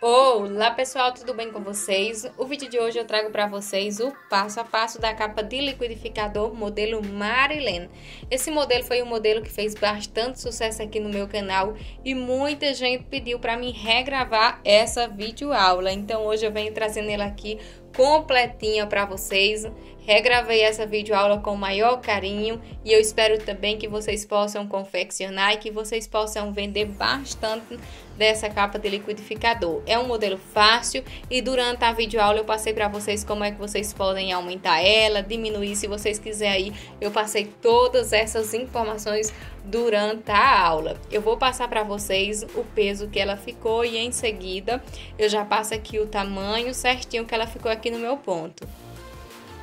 Olá pessoal, tudo bem com vocês? O vídeo de hoje eu trago para vocês o passo a passo da capa de liquidificador modelo Marilene. Esse modelo foi um modelo que fez bastante sucesso aqui no meu canal e muita gente pediu para mim regravar essa videoaula. Então hoje eu venho trazendo ela aqui completinha para vocês. Regravei essa videoaula com o maior carinho e eu espero também que vocês possam confeccionar e que vocês possam vender bastante dessa capa de liquidificador. É um modelo fácil e durante a videoaula eu passei para vocês como é que vocês podem aumentar ela, diminuir se vocês quiserem aí. Eu passei todas essas informações durante a aula. Eu vou passar para vocês o peso que ela ficou e em seguida eu já passo aqui o tamanho certinho que ela ficou aqui no meu ponto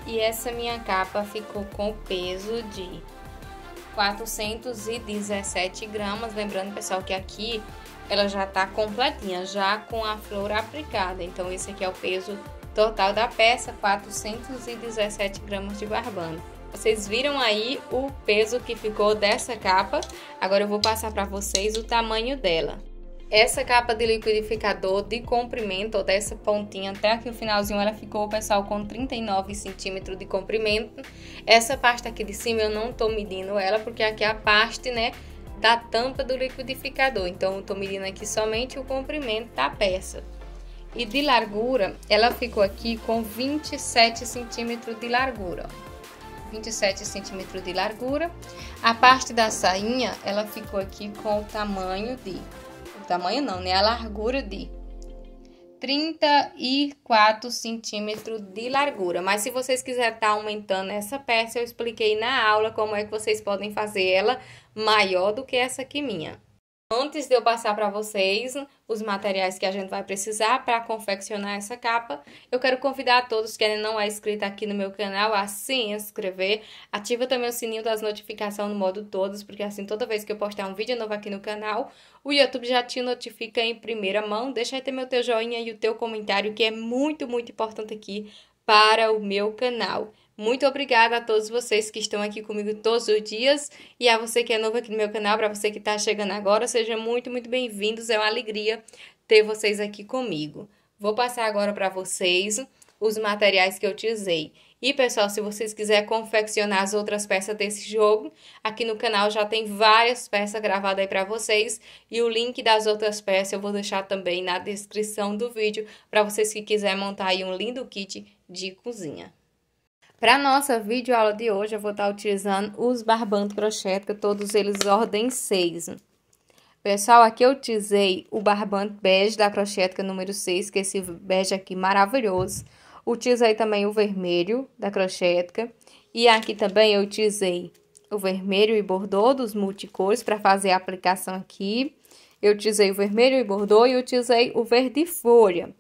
e essa minha capa ficou com peso de 417 gramas. Lembrando, pessoal, que aqui ela já tá completinha, já com a flor aplicada. Então, esse aqui é o peso total da peça, 417 gramas de barbando. Vocês viram aí o peso que ficou dessa capa. Agora eu vou passar para vocês o tamanho dela. Essa capa de liquidificador de comprimento, ou dessa pontinha até aqui o finalzinho, ela ficou, pessoal, com 39 centímetros de comprimento. Essa parte aqui de cima eu não tô medindo ela, porque aqui é a parte, né, da tampa do liquidificador. Então, eu tô medindo aqui somente o comprimento da peça. E de largura, ela ficou aqui com 27 centímetros de largura, 27 centímetros de largura. A parte da sainha, ela ficou aqui com o tamanho de tamanho não, né? A largura de 34 centímetros de largura. Mas se vocês quiserem estar tá aumentando essa peça, eu expliquei na aula como é que vocês podem fazer ela maior do que essa aqui minha. Antes de eu passar para vocês os materiais que a gente vai precisar para confeccionar essa capa, eu quero convidar a todos que ainda não é inscrito aqui no meu canal a se inscrever. Ativa também o sininho das notificações no modo todos, porque assim toda vez que eu postar um vídeo novo aqui no canal, o YouTube já te notifica em primeira mão. Deixa aí também o teu joinha e o teu comentário, que é muito, muito importante aqui para o meu canal. Muito obrigada a todos vocês que estão aqui comigo todos os dias e a você que é novo aqui no meu canal, para você que está chegando agora, sejam muito, muito bem-vindos. É uma alegria ter vocês aqui comigo. Vou passar agora para vocês os materiais que eu utilizei. E pessoal, se vocês quiserem confeccionar as outras peças desse jogo, aqui no canal já tem várias peças gravadas aí para vocês. E o link das outras peças eu vou deixar também na descrição do vídeo para vocês que quiserem montar aí um lindo kit de cozinha. Para nossa videoaula de hoje, eu vou estar utilizando os barbando crochê, que todos eles ordem 6. Pessoal, aqui eu utilizei o barbante bege da crochetica número 6, que é esse bege aqui maravilhoso. Utilizei também o vermelho da crochetica. E aqui também eu utilizei o vermelho e bordô dos multicores para fazer a aplicação aqui. Eu utilizei o vermelho e bordô e utilizei o verde folha.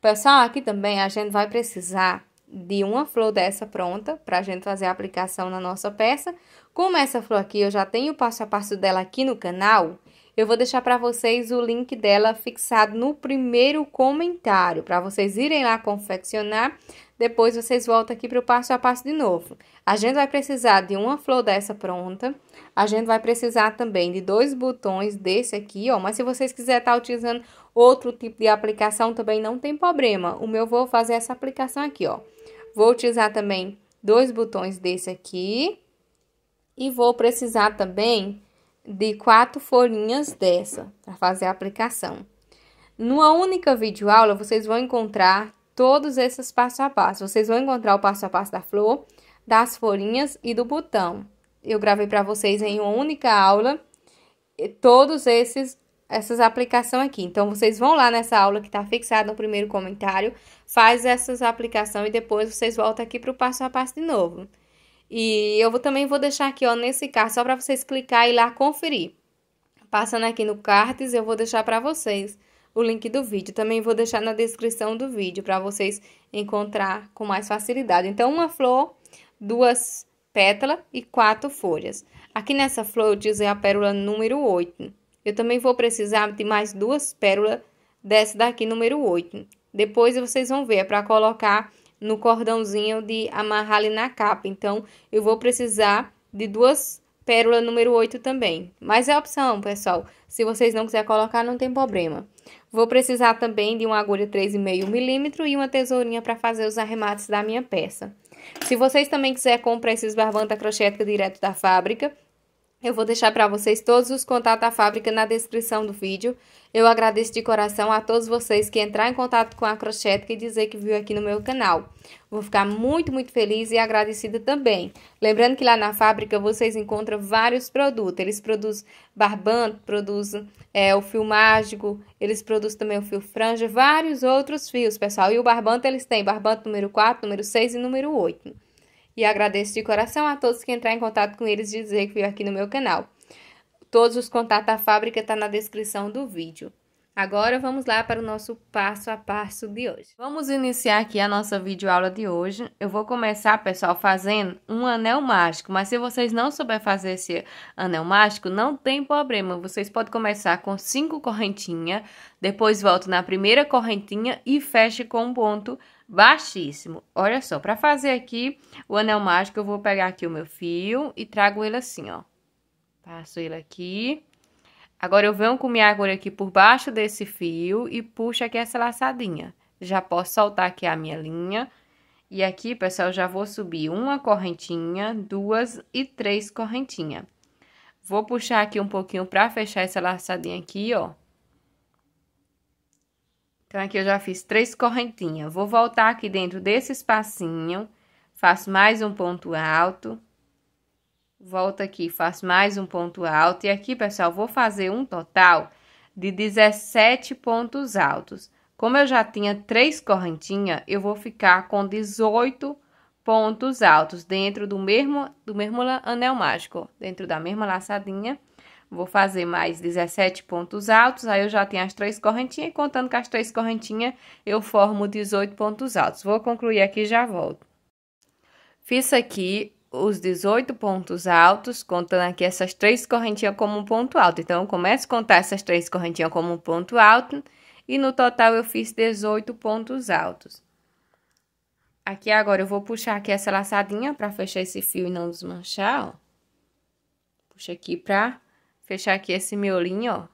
Pessoal, aqui também a gente vai precisar de uma flor dessa pronta para a gente fazer a aplicação na nossa peça. Como essa flor aqui eu já tenho o passo a passo dela aqui no canal, eu vou deixar para vocês o link dela fixado no primeiro comentário, para vocês irem lá confeccionar. Depois vocês voltam aqui para o passo a passo de novo. A gente vai precisar de uma flor dessa pronta. A gente vai precisar também de dois botões desse aqui, ó. Mas se vocês quiserem estar tá utilizando outro tipo de aplicação, também não tem problema. O meu vou fazer essa aplicação aqui, ó. Vou utilizar também dois botões desse aqui. E vou precisar também de quatro folhinhas dessa para fazer a aplicação. Numa única videoaula, vocês vão encontrar todos esses passo a passo. Vocês vão encontrar o passo a passo da flor, das folhinhas e do botão. Eu gravei para vocês em uma única aula todos esses essas aplicações aqui. Então, vocês vão lá nessa aula que está fixada no primeiro comentário, faz essas aplicações e depois vocês voltam aqui para o passo a passo de novo. E eu vou, também vou deixar aqui, ó, nesse card, só para vocês clicar e ir lá conferir. Passando aqui no cards, eu vou deixar para vocês o link do vídeo. Também vou deixar na descrição do vídeo para vocês encontrar com mais facilidade. Então, uma flor, duas pétalas e quatro folhas. Aqui nessa flor eu utilizei a pérola número 8. Eu também vou precisar de mais duas pérolas dessa daqui, número 8. Depois vocês vão ver, é para colocar no cordãozinho de amarrar ali na capa. Então, eu vou precisar de duas pérola número 8 também. Mas é opção, pessoal. Se vocês não quiserem colocar, não tem problema. Vou precisar também de uma agulha 3,5 milímetro e uma tesourinha para fazer os arremates da minha peça. Se vocês também quiserem comprar esses barbantes da direto da fábrica, eu vou deixar para vocês todos os contatos da fábrica na descrição do vídeo. Eu agradeço de coração a todos vocês que entraram em contato com a Crochética e dizer que viu aqui no meu canal. Vou ficar muito, muito feliz e agradecida também. Lembrando que lá na fábrica vocês encontram vários produtos. Eles produzem barbante, produzem é, o fio mágico, eles produzem também o fio franja, vários outros fios, pessoal. E o barbante eles têm barbante número 4, número 6 e número 8. E agradeço de coração a todos que entraram em contato com eles e dizer que veio aqui no meu canal. Todos os contatos da fábrica estão tá na descrição do vídeo. Agora vamos lá para o nosso passo a passo de hoje. Vamos iniciar aqui a nossa videoaula de hoje. Eu vou começar, pessoal, fazendo um anel mágico, mas se vocês não souberem fazer esse anel mágico, não tem problema. Vocês podem começar com cinco correntinhas, depois volto na primeira correntinha e feche com um ponto baixíssimo. Olha só, para fazer aqui o anel mágico, eu vou pegar aqui o meu fio e trago ele assim, ó. Passo ele aqui. Agora, eu venho com minha agulha aqui por baixo desse fio e puxo aqui essa laçadinha. Já posso soltar aqui a minha linha. E aqui, pessoal, já vou subir uma correntinha, duas e três correntinhas. Vou puxar aqui um pouquinho para fechar essa laçadinha aqui, ó. Então, aqui eu já fiz três correntinhas. Vou voltar aqui dentro desse espacinho, faço mais um ponto alto. Volto aqui, faço mais um ponto alto. E aqui, pessoal, vou fazer um total de 17 pontos altos. Como eu já tinha três correntinhas, eu vou ficar com 18 pontos altos dentro do mesmo, do mesmo anel mágico, dentro da mesma laçadinha. Vou fazer mais 17 pontos altos, aí eu já tenho as três correntinhas, e contando com as três correntinhas, eu formo 18 pontos altos. Vou concluir aqui e já volto. Fiz aqui os 18 pontos altos, contando aqui essas três correntinhas como um ponto alto. Então, eu começo a contar essas três correntinhas como um ponto alto, e no total eu fiz 18 pontos altos. Aqui agora eu vou puxar aqui essa laçadinha para fechar esse fio e não desmanchar, ó. Puxa aqui para Fechar aqui esse miolinho, ó.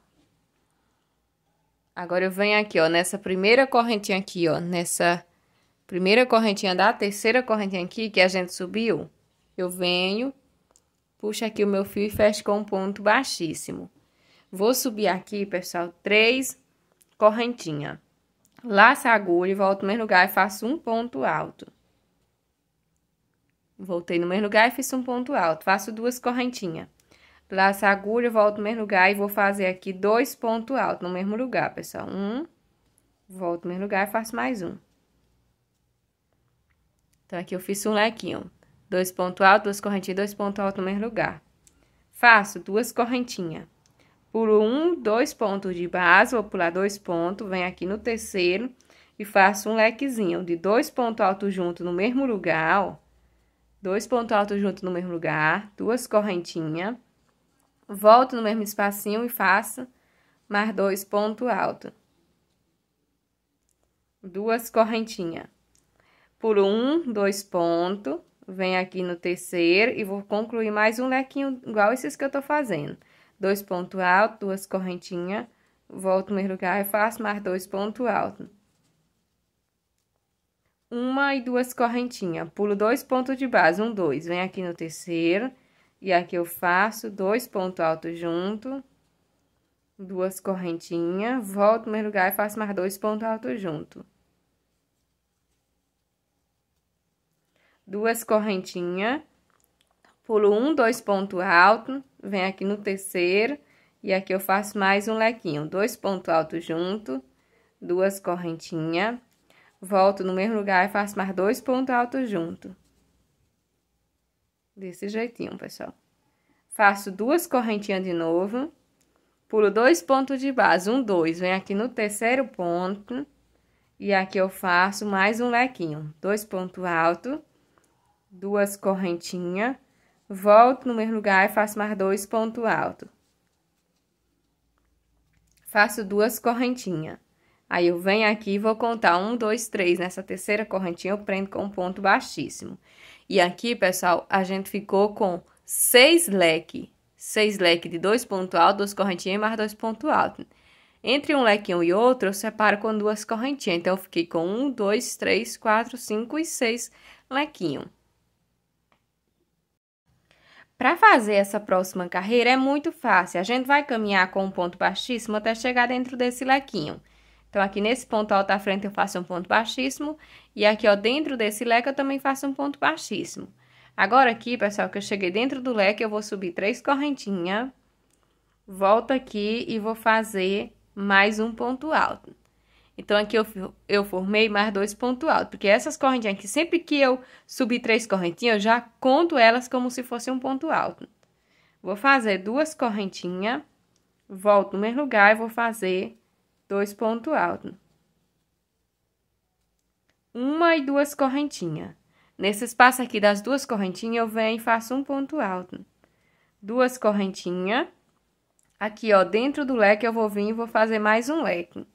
Agora eu venho aqui, ó, nessa primeira correntinha aqui, ó, nessa primeira correntinha da terceira correntinha aqui que a gente subiu, eu venho, puxo aqui o meu fio e fecho com um ponto baixíssimo. Vou subir aqui, pessoal, três correntinha. Laço a agulha, e volto no mesmo lugar e faço um ponto alto. Voltei no mesmo lugar e fiz um ponto alto. Faço duas correntinhas laço a agulha, volto no mesmo lugar e vou fazer aqui dois pontos altos no mesmo lugar, pessoal. Um, volto no mesmo lugar e faço mais um. Então, aqui eu fiz um lequinho. Dois pontos altos, duas correntinhas, dois pontos altos no mesmo lugar. Faço duas correntinhas. Pulo um, dois pontos de base, vou pular dois pontos, venho aqui no terceiro e faço um lequezinho de dois pontos altos juntos no mesmo lugar, ó. Dois pontos altos juntos no mesmo lugar, duas correntinhas Volto no mesmo espacinho e faço mais dois ponto alto. Duas correntinhas. Pulo um, dois ponto, venho aqui no terceiro e vou concluir mais um lequinho igual esses que eu tô fazendo. Dois ponto alto, duas correntinhas, volto no mesmo lugar e faço mais dois ponto alto. Uma e duas correntinhas, pulo dois pontos de base, um, dois, venho aqui no terceiro e aqui eu faço dois pontos altos junto, duas correntinhas, volto no mesmo lugar e faço mais dois pontos altos junto. Duas correntinhas, pulo um, dois pontos altos, vem aqui no terceiro, e aqui eu faço mais um lequinho, dois pontos altos junto, duas correntinhas, volto no mesmo lugar e faço mais dois pontos altos junto. Desse jeitinho, pessoal. Faço duas correntinhas de novo. Pulo dois pontos de base, um, dois. Vem aqui no terceiro ponto. E aqui eu faço mais um lequinho. Dois pontos alto, duas correntinhas. Volto no mesmo lugar e faço mais dois pontos alto. Faço duas correntinhas. Aí, eu venho aqui e vou contar um, dois, três. Nessa terceira correntinha, eu prendo com um ponto baixíssimo. E aqui, pessoal, a gente ficou com seis leque. Seis leque de dois pontos altos, duas correntinhas mais dois pontos altos. Entre um lequinho e outro, eu separo com duas correntinhas. Então, eu fiquei com um, dois, três, quatro, cinco e seis lequinhos. Para fazer essa próxima carreira é muito fácil. A gente vai caminhar com um ponto baixíssimo até chegar dentro desse lequinho. Então, aqui nesse ponto alto à frente eu faço um ponto baixíssimo. E aqui, ó, dentro desse leque eu também faço um ponto baixíssimo. Agora aqui, pessoal, que eu cheguei dentro do leque, eu vou subir três correntinhas. Volto aqui e vou fazer mais um ponto alto. Então, aqui eu, eu formei mais dois pontos altos, porque essas correntinhas aqui, sempre que eu subir três correntinhas, eu já conto elas como se fosse um ponto alto. Vou fazer duas correntinhas, volto no mesmo lugar e vou fazer dois ponto alto. Uma e duas correntinhas. Nesse espaço aqui das duas correntinhas, eu venho e faço um ponto alto. Duas correntinhas. Aqui, ó, dentro do leque, eu vou vir e vou fazer mais um leque.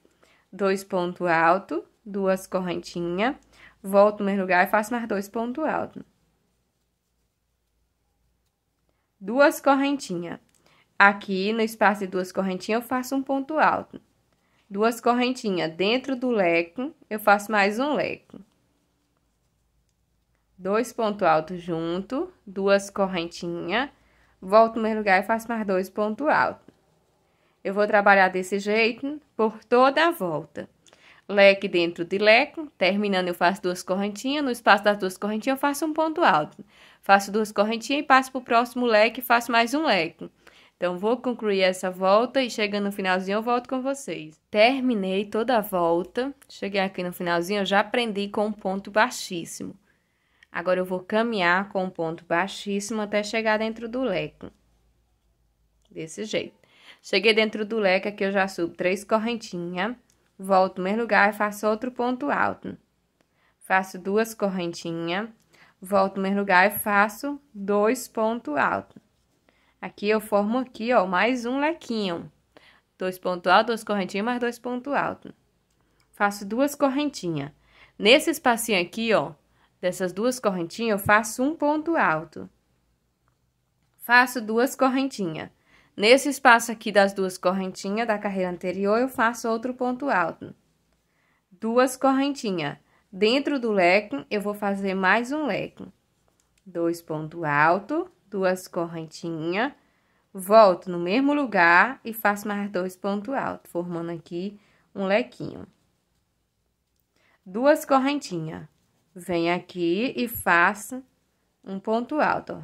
Dois ponto alto, duas correntinhas. Volto no mesmo lugar e faço mais dois ponto alto. Duas correntinhas. Aqui, no espaço de duas correntinhas, eu faço um ponto alto duas correntinhas dentro do leco, eu faço mais um leco. Dois pontos altos junto, duas correntinhas, volto no meu lugar e faço mais dois pontos altos. Eu vou trabalhar desse jeito por toda a volta. Leque dentro de leco, terminando eu faço duas correntinhas, no espaço das duas correntinhas eu faço um ponto alto. Faço duas correntinhas e passo para o próximo leque e faço mais um leque então, vou concluir essa volta e chegando no finalzinho eu volto com vocês. Terminei toda a volta, cheguei aqui no finalzinho, eu já prendi com um ponto baixíssimo. Agora, eu vou caminhar com um ponto baixíssimo até chegar dentro do leque. Desse jeito. Cheguei dentro do leque, aqui eu já subo três correntinhas, volto no mesmo lugar e faço outro ponto alto. Faço duas correntinhas, volto no mesmo lugar e faço dois pontos altos. Aqui eu formo aqui, ó, mais um lequinho. Dois ponto alto, duas correntinhas, mais dois ponto alto. Faço duas correntinhas. Nesse espacinho aqui, ó, dessas duas correntinhas, eu faço um ponto alto. Faço duas correntinhas. Nesse espaço aqui das duas correntinhas da carreira anterior, eu faço outro ponto alto. Duas correntinhas. Dentro do leque, eu vou fazer mais um leque. Dois ponto alto duas correntinhas, volto no mesmo lugar e faço mais dois pontos altos, formando aqui um lequinho. Duas correntinhas, venho aqui e faço um ponto alto, ó,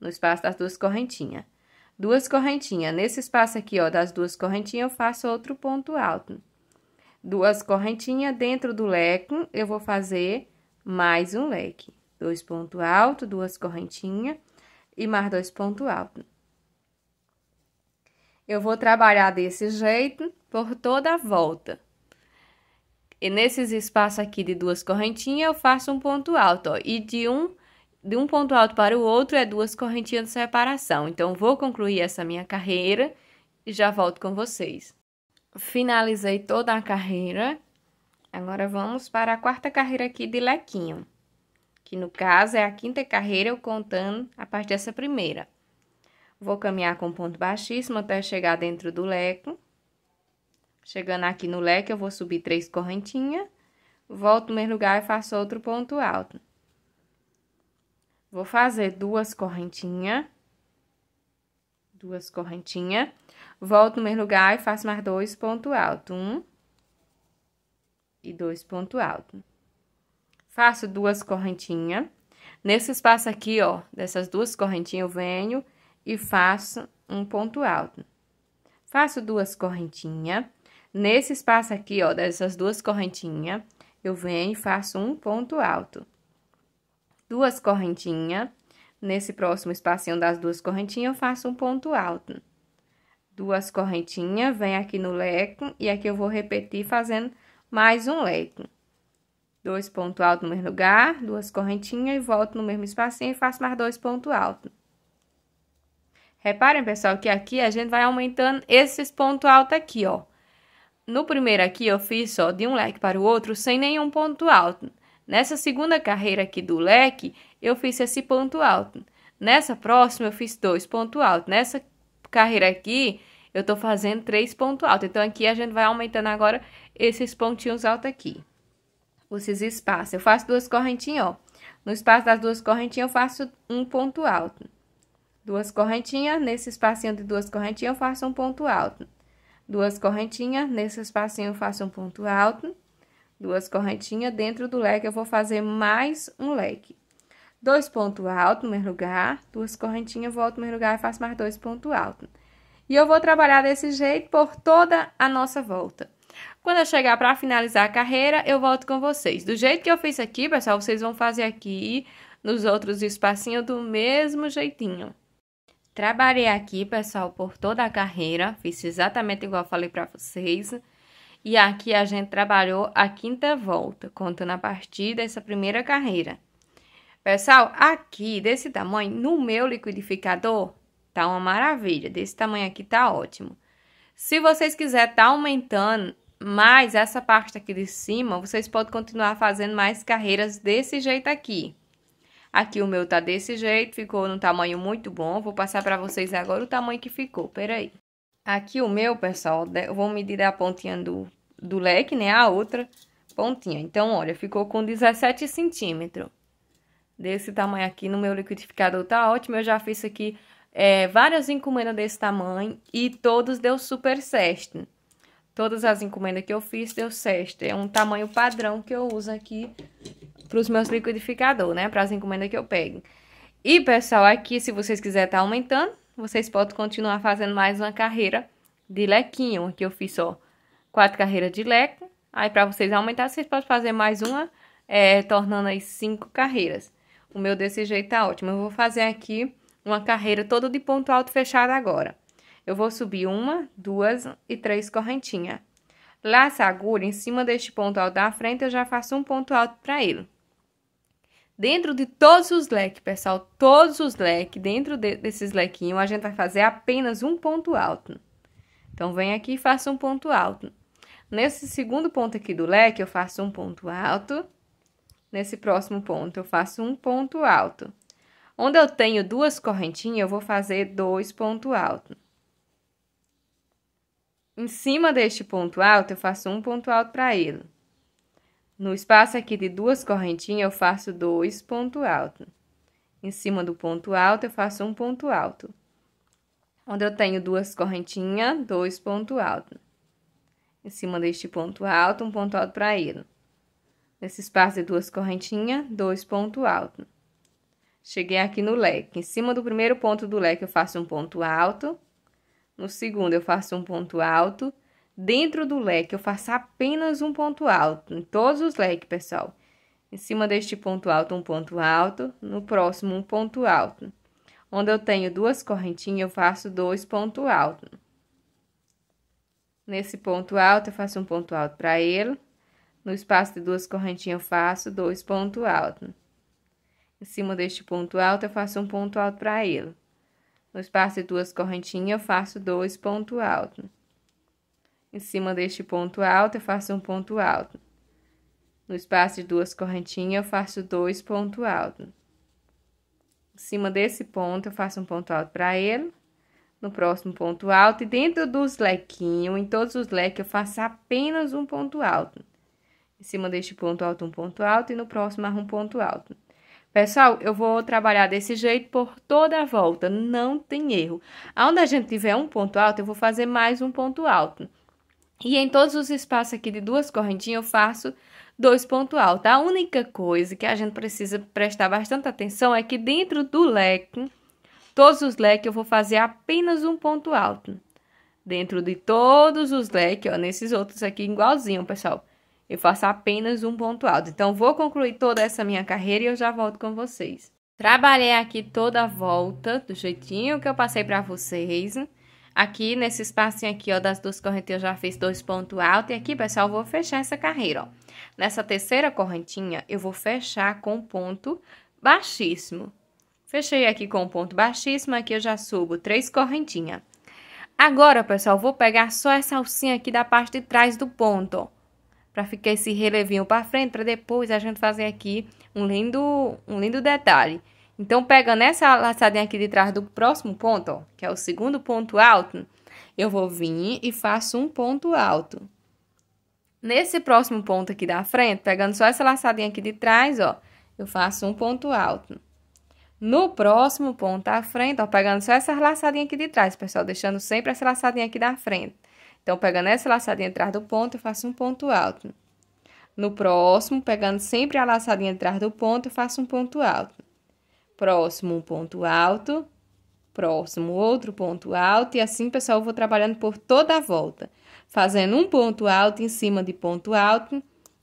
no espaço das duas correntinhas. Duas correntinhas, nesse espaço aqui, ó, das duas correntinhas, eu faço outro ponto alto. Duas correntinhas dentro do leque, eu vou fazer mais um leque. Dois pontos altos, duas correntinhas e mais dois pontos altos. Eu vou trabalhar desse jeito por toda a volta. E nesses espaços aqui de duas correntinhas, eu faço um ponto alto, ó, e de um de um ponto alto para o outro é duas correntinhas de separação. Então, vou concluir essa minha carreira e já volto com vocês. Finalizei toda a carreira. Agora, vamos para a quarta carreira aqui de lequinho que no caso é a quinta carreira, eu contando a partir dessa primeira. Vou caminhar com ponto baixíssimo até chegar dentro do leque. Chegando aqui no leque, eu vou subir três correntinhas, volto no mesmo lugar e faço outro ponto alto. Vou fazer duas correntinhas, duas correntinhas, volto no mesmo lugar e faço mais dois ponto alto, um e dois ponto alto faço duas correntinhas. Nesse espaço aqui, ó, dessas duas correntinhas, eu venho e faço um ponto alto. Faço duas correntinhas. Nesse espaço aqui, ó, dessas duas correntinhas, eu venho e faço um ponto alto. Duas correntinhas. Nesse próximo espacinho das duas correntinhas, eu faço um ponto alto. Duas correntinhas, vem aqui no leco e aqui eu vou repetir fazendo mais um leco. Dois ponto alto no mesmo lugar, duas correntinhas e volto no mesmo espacinho e faço mais dois ponto alto. Reparem, pessoal, que aqui a gente vai aumentando esses ponto alto aqui, ó. No primeiro aqui eu fiz, só de um leque para o outro sem nenhum ponto alto. Nessa segunda carreira aqui do leque, eu fiz esse ponto alto. Nessa próxima eu fiz dois ponto alto. Nessa carreira aqui, eu tô fazendo três ponto alto. Então aqui a gente vai aumentando agora esses pontinhos altos aqui esses espaços. Eu faço duas correntinhas, ó. No espaço das duas correntinhas, eu faço um ponto alto. Duas correntinhas, nesse espacinho de duas correntinhas, eu faço um ponto alto. Duas correntinhas, nesse espacinho, eu faço um ponto alto. Duas correntinhas, dentro do leque, eu vou fazer mais um leque. Dois pontos altos no mesmo lugar, duas correntinhas, volto no mesmo lugar e faço mais dois pontos altos. E eu vou trabalhar desse jeito por toda a nossa volta. Quando eu chegar para finalizar a carreira, eu volto com vocês. Do jeito que eu fiz aqui, pessoal, vocês vão fazer aqui nos outros espacinhos do mesmo jeitinho. Trabalhei aqui, pessoal, por toda a carreira, fiz exatamente igual falei para vocês. E aqui a gente trabalhou a quinta volta, contando a partir dessa primeira carreira. Pessoal, aqui desse tamanho, no meu liquidificador, tá uma maravilha. Desse tamanho aqui tá ótimo. Se vocês quiserem tá aumentando mas essa parte aqui de cima, vocês podem continuar fazendo mais carreiras desse jeito aqui. Aqui o meu tá desse jeito, ficou num tamanho muito bom. Vou passar pra vocês agora o tamanho que ficou, peraí. Aqui o meu, pessoal, eu vou medir a pontinha do, do leque, né, a outra pontinha. Então, olha, ficou com 17 centímetros. Desse tamanho aqui no meu liquidificador tá ótimo, eu já fiz aqui é, várias encomendas desse tamanho e todos deu super certo. Todas as encomendas que eu fiz deu certo. É um tamanho padrão que eu uso aqui para os meus liquidificadores, né? Para as encomendas que eu pego. E, pessoal, aqui, se vocês quiserem estar tá aumentando, vocês podem continuar fazendo mais uma carreira de lequinho. Aqui eu fiz, ó, quatro carreiras de leque. Aí, para vocês aumentar, vocês podem fazer mais uma, é, tornando aí cinco carreiras. O meu desse jeito tá ótimo. Eu vou fazer aqui uma carreira toda de ponto alto fechado agora. Eu vou subir uma, duas e três correntinhas. Laço a agulha em cima deste ponto alto da frente, eu já faço um ponto alto para ele. Dentro de todos os leques, pessoal, todos os leques, dentro de, desses lequinhos, a gente vai fazer apenas um ponto alto. Então, vem aqui e faça um ponto alto. Nesse segundo ponto aqui do leque, eu faço um ponto alto. Nesse próximo ponto, eu faço um ponto alto. Onde eu tenho duas correntinhas, eu vou fazer dois pontos altos. Em cima deste ponto alto, eu faço um ponto alto para ele. No espaço aqui de duas correntinhas, eu faço dois pontos altos. Em cima do ponto alto, eu faço um ponto alto. Onde eu tenho duas correntinhas, dois pontos altos. Em cima deste ponto alto, um ponto alto para ele. Nesse espaço de duas correntinhas, dois pontos altos. Cheguei aqui no leque. Em cima do primeiro ponto do leque, eu faço um ponto alto. No segundo, eu faço um ponto alto. Dentro do leque, eu faço apenas um ponto alto, em todos os leques, pessoal. Em cima deste ponto alto, um ponto alto. No próximo, um ponto alto. Onde eu tenho duas correntinhas, eu faço dois pontos altos. Nesse ponto alto, eu faço um ponto alto para ele. No espaço de duas correntinhas, eu faço dois pontos altos. Em cima deste ponto alto, eu faço um ponto alto para ele. No espaço de duas correntinhas, eu faço dois pontos altos. Em cima deste ponto alto, eu faço um ponto alto. No espaço de duas correntinhas, eu faço dois pontos altos. Em cima desse ponto, eu faço um ponto alto para ele. No próximo ponto alto, e dentro dos lequinhos, em todos os leques, eu faço apenas um ponto alto. Em cima deste ponto alto, um ponto alto, e no próximo, um ponto alto. Pessoal, eu vou trabalhar desse jeito por toda a volta, não tem erro. Onde a gente tiver um ponto alto, eu vou fazer mais um ponto alto. E em todos os espaços aqui de duas correntinhas, eu faço dois pontos altos. A única coisa que a gente precisa prestar bastante atenção é que dentro do leque, todos os leques, eu vou fazer apenas um ponto alto. Dentro de todos os leques, ó, nesses outros aqui, igualzinho, pessoal. Eu faço apenas um ponto alto. Então, vou concluir toda essa minha carreira e eu já volto com vocês. Trabalhei aqui toda a volta, do jeitinho que eu passei para vocês. Aqui, nesse espacinho aqui, ó, das duas correntinhas, eu já fiz dois pontos altos. E aqui, pessoal, eu vou fechar essa carreira, ó. Nessa terceira correntinha, eu vou fechar com ponto baixíssimo. Fechei aqui com ponto baixíssimo, aqui eu já subo três correntinhas. Agora, pessoal, vou pegar só essa alcinha aqui da parte de trás do ponto, ó para ficar esse relevinho para frente, para depois a gente fazer aqui um lindo, um lindo detalhe. Então, pegando essa laçadinha aqui de trás do próximo ponto, ó, que é o segundo ponto alto, eu vou vir e faço um ponto alto. Nesse próximo ponto aqui da frente, pegando só essa laçadinha aqui de trás, ó, eu faço um ponto alto. No próximo ponto à frente, ó, pegando só essa laçadinha aqui de trás, pessoal, deixando sempre essa laçadinha aqui da frente. Então, pegando essa laçadinha atrás do ponto, eu faço um ponto alto. No próximo, pegando sempre a laçadinha atrás do ponto, eu faço um ponto alto. Próximo, um ponto alto. Próximo, outro ponto alto. E assim, pessoal, eu vou trabalhando por toda a volta. Fazendo um ponto alto em cima de ponto alto,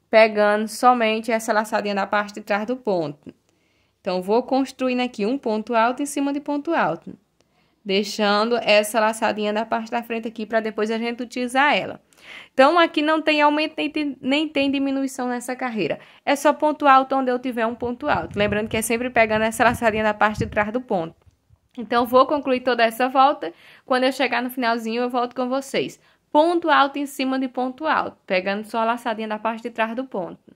pegando somente essa laçadinha na parte de trás do ponto. Então, vou construindo aqui um ponto alto em cima de ponto alto deixando essa laçadinha da parte da frente aqui para depois a gente utilizar ela. Então, aqui não tem aumento nem tem, nem tem diminuição nessa carreira. É só ponto alto onde eu tiver um ponto alto. Lembrando que é sempre pegando essa laçadinha da parte de trás do ponto. Então, vou concluir toda essa volta. Quando eu chegar no finalzinho, eu volto com vocês. Ponto alto em cima de ponto alto, pegando só a laçadinha da parte de trás do ponto.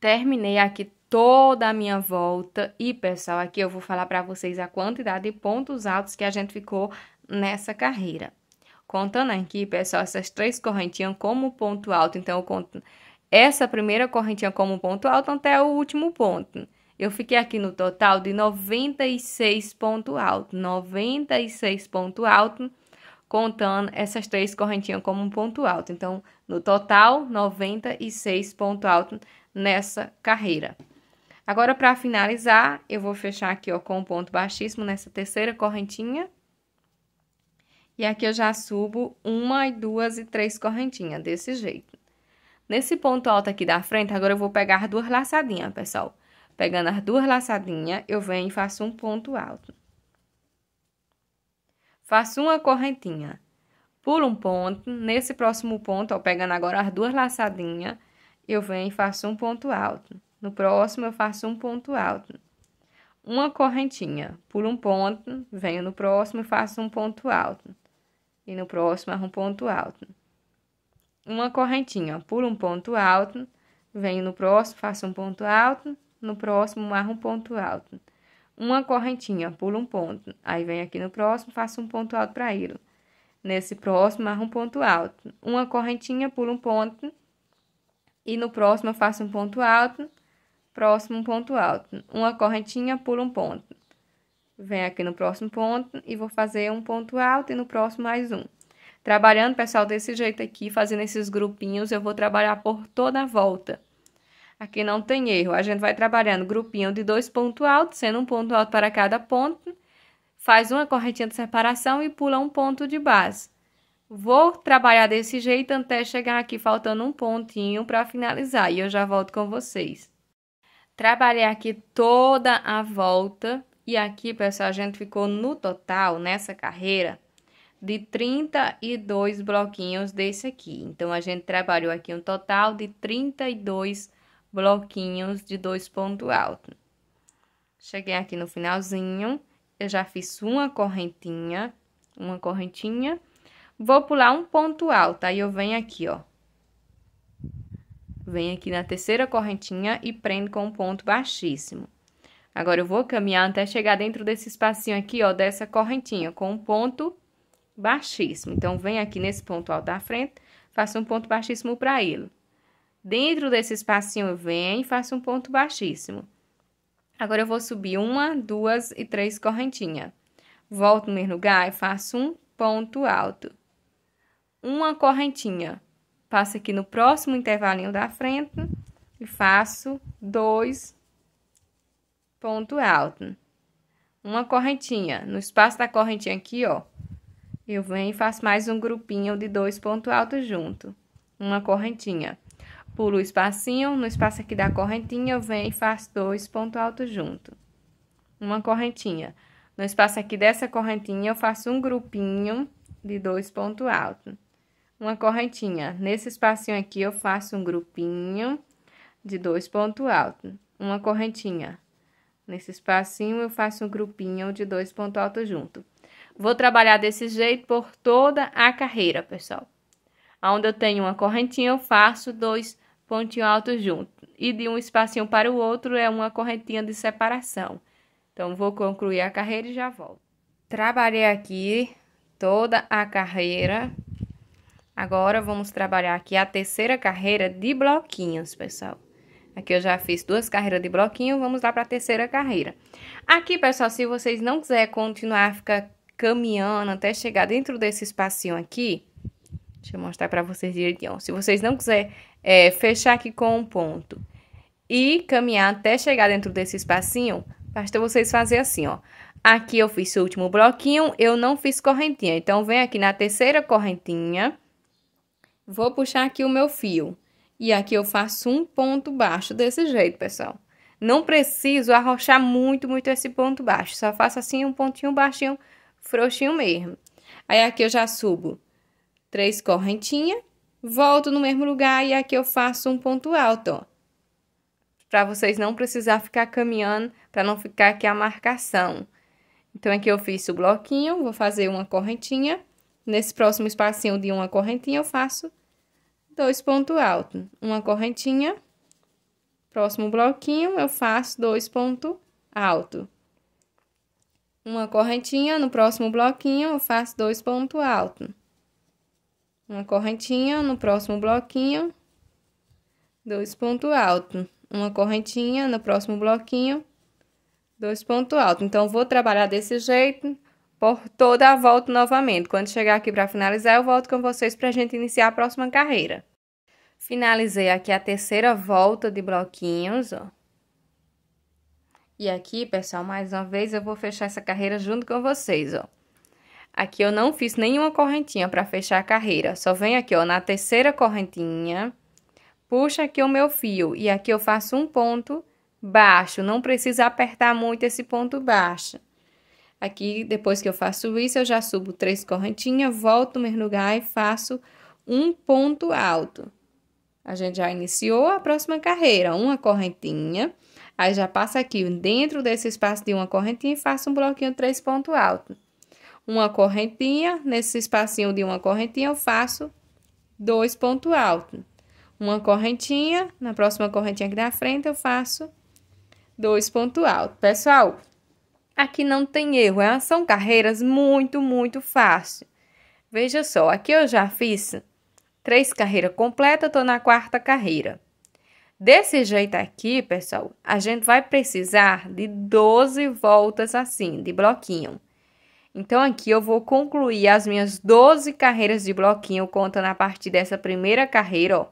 Terminei aqui toda a minha volta. E, pessoal, aqui eu vou falar para vocês a quantidade de pontos altos que a gente ficou nessa carreira. Contando aqui, pessoal, essas três correntinhas como ponto alto. Então, eu conto essa primeira correntinha como ponto alto até o último ponto. Eu fiquei aqui no total de 96 ponto alto. 96 ponto alto, contando essas três correntinhas como um ponto alto. Então, no total, 96 ponto alto nessa carreira. Agora, para finalizar, eu vou fechar aqui, ó, com um ponto baixíssimo nessa terceira correntinha. E aqui eu já subo uma, duas e três correntinhas, desse jeito. Nesse ponto alto aqui da frente, agora eu vou pegar duas laçadinhas, pessoal. Pegando as duas laçadinhas, eu venho e faço um ponto alto. Faço uma correntinha. Pulo um ponto, nesse próximo ponto, ó, pegando agora as duas laçadinhas, eu venho e faço um ponto alto. No próximo, eu faço um ponto alto. Uma correntinha. Pulo um ponto, venho no próximo e faço um ponto alto. E no próximo, é um ponto alto. Uma correntinha. Pulo um ponto alto, venho no próximo, faço um ponto alto. No próximo, marro um ponto alto. Uma correntinha. Pulo um ponto. Aí, venho aqui no próximo, faço um ponto alto para ele. Nesse próximo, marro um ponto alto. Uma correntinha, pulo um ponto. E no próximo, eu faço um ponto alto próximo um ponto alto. Uma correntinha pula um ponto. Vem aqui no próximo ponto e vou fazer um ponto alto e no próximo mais um. Trabalhando, pessoal, desse jeito aqui, fazendo esses grupinhos, eu vou trabalhar por toda a volta. Aqui não tem erro, a gente vai trabalhando grupinho de dois pontos altos, sendo um ponto alto para cada ponto, faz uma correntinha de separação e pula um ponto de base. Vou trabalhar desse jeito até chegar aqui faltando um pontinho para finalizar e eu já volto com vocês. Trabalhei aqui toda a volta e aqui, pessoal, a gente ficou no total nessa carreira de 32 bloquinhos desse aqui. Então, a gente trabalhou aqui um total de 32 bloquinhos de dois pontos altos. Cheguei aqui no finalzinho, eu já fiz uma correntinha, uma correntinha. Vou pular um ponto alto, aí eu venho aqui, ó, Vem aqui na terceira correntinha e prende com um ponto baixíssimo. Agora, eu vou caminhar até chegar dentro desse espacinho aqui, ó, dessa correntinha, com um ponto baixíssimo. Então, vem aqui nesse ponto alto da frente, faça um ponto baixíssimo para ele. Dentro desse espacinho, vem e faça um ponto baixíssimo. Agora, eu vou subir uma, duas e três correntinhas. Volto no mesmo lugar e faço um ponto alto. Uma correntinha. Passo aqui no próximo intervalinho da frente e faço dois ponto alto. Uma correntinha. No espaço da correntinha aqui, ó, eu venho e faço mais um grupinho de dois ponto altos junto. Uma correntinha. Pulo o espacinho, no espaço aqui da correntinha, eu venho e faço dois ponto alto junto. Uma correntinha. No espaço aqui dessa correntinha, eu faço um grupinho de dois ponto alto uma correntinha. Nesse espacinho aqui, eu faço um grupinho de dois pontos altos, uma correntinha. Nesse espacinho, eu faço um grupinho de dois pontos altos junto. Vou trabalhar desse jeito por toda a carreira, pessoal. Onde eu tenho uma correntinha, eu faço dois pontinhos altos juntos. E de um espacinho para o outro, é uma correntinha de separação. Então, vou concluir a carreira e já volto. Trabalhei aqui toda a carreira Agora vamos trabalhar aqui a terceira carreira de bloquinhos, pessoal. Aqui eu já fiz duas carreiras de bloquinho, vamos lá para a terceira carreira. Aqui, pessoal, se vocês não quiserem continuar, fica caminhando até chegar dentro desse espacinho aqui. Deixa eu mostrar para vocês direitinho. Se vocês não quiserem é, fechar aqui com um ponto e caminhar até chegar dentro desse espacinho, basta vocês fazerem assim, ó. Aqui eu fiz o último bloquinho, eu não fiz correntinha. Então, vem aqui na terceira correntinha Vou puxar aqui o meu fio. E aqui eu faço um ponto baixo desse jeito, pessoal. Não preciso arrochar muito, muito esse ponto baixo. Só faço assim um pontinho baixinho, frouxinho mesmo. Aí aqui eu já subo três correntinhas, volto no mesmo lugar e aqui eu faço um ponto alto, ó. Pra vocês não precisar ficar caminhando, pra não ficar aqui a marcação. Então, aqui eu fiz o bloquinho, vou fazer uma correntinha. Nesse próximo espacinho de uma correntinha, eu faço dois pontos altos. Uma correntinha, próximo bloquinho, eu faço dois pontos altos. Uma correntinha, no próximo bloquinho, eu faço dois pontos altos. Uma correntinha, no próximo bloquinho, dois pontos altos. Uma correntinha, no próximo bloquinho, dois pontos altos. Então, vou trabalhar desse jeito por toda a volta novamente. Quando chegar aqui para finalizar, eu volto com vocês para a gente iniciar a próxima carreira. Finalizei aqui a terceira volta de bloquinhos, ó. E aqui, pessoal, mais uma vez eu vou fechar essa carreira junto com vocês, ó. Aqui eu não fiz nenhuma correntinha para fechar a carreira. Só vem aqui, ó, na terceira correntinha, puxa aqui o meu fio e aqui eu faço um ponto baixo. Não precisa apertar muito esse ponto baixo. Aqui, depois que eu faço isso, eu já subo três correntinhas, volto meu lugar e faço um ponto alto. A gente já iniciou a próxima carreira, uma correntinha. Aí, já passa aqui dentro desse espaço de uma correntinha e faço um bloquinho três ponto alto. Uma correntinha, nesse espacinho de uma correntinha, eu faço dois ponto alto. Uma correntinha, na próxima correntinha aqui da frente, eu faço dois ponto alto. Pessoal, Aqui não tem erro, é, são carreiras muito, muito fácil. Veja só, aqui eu já fiz três carreiras completas, estou na quarta carreira. Desse jeito aqui, pessoal, a gente vai precisar de 12 voltas assim, de bloquinho. Então, aqui eu vou concluir as minhas 12 carreiras de bloquinho, contando a partir dessa primeira carreira, ó.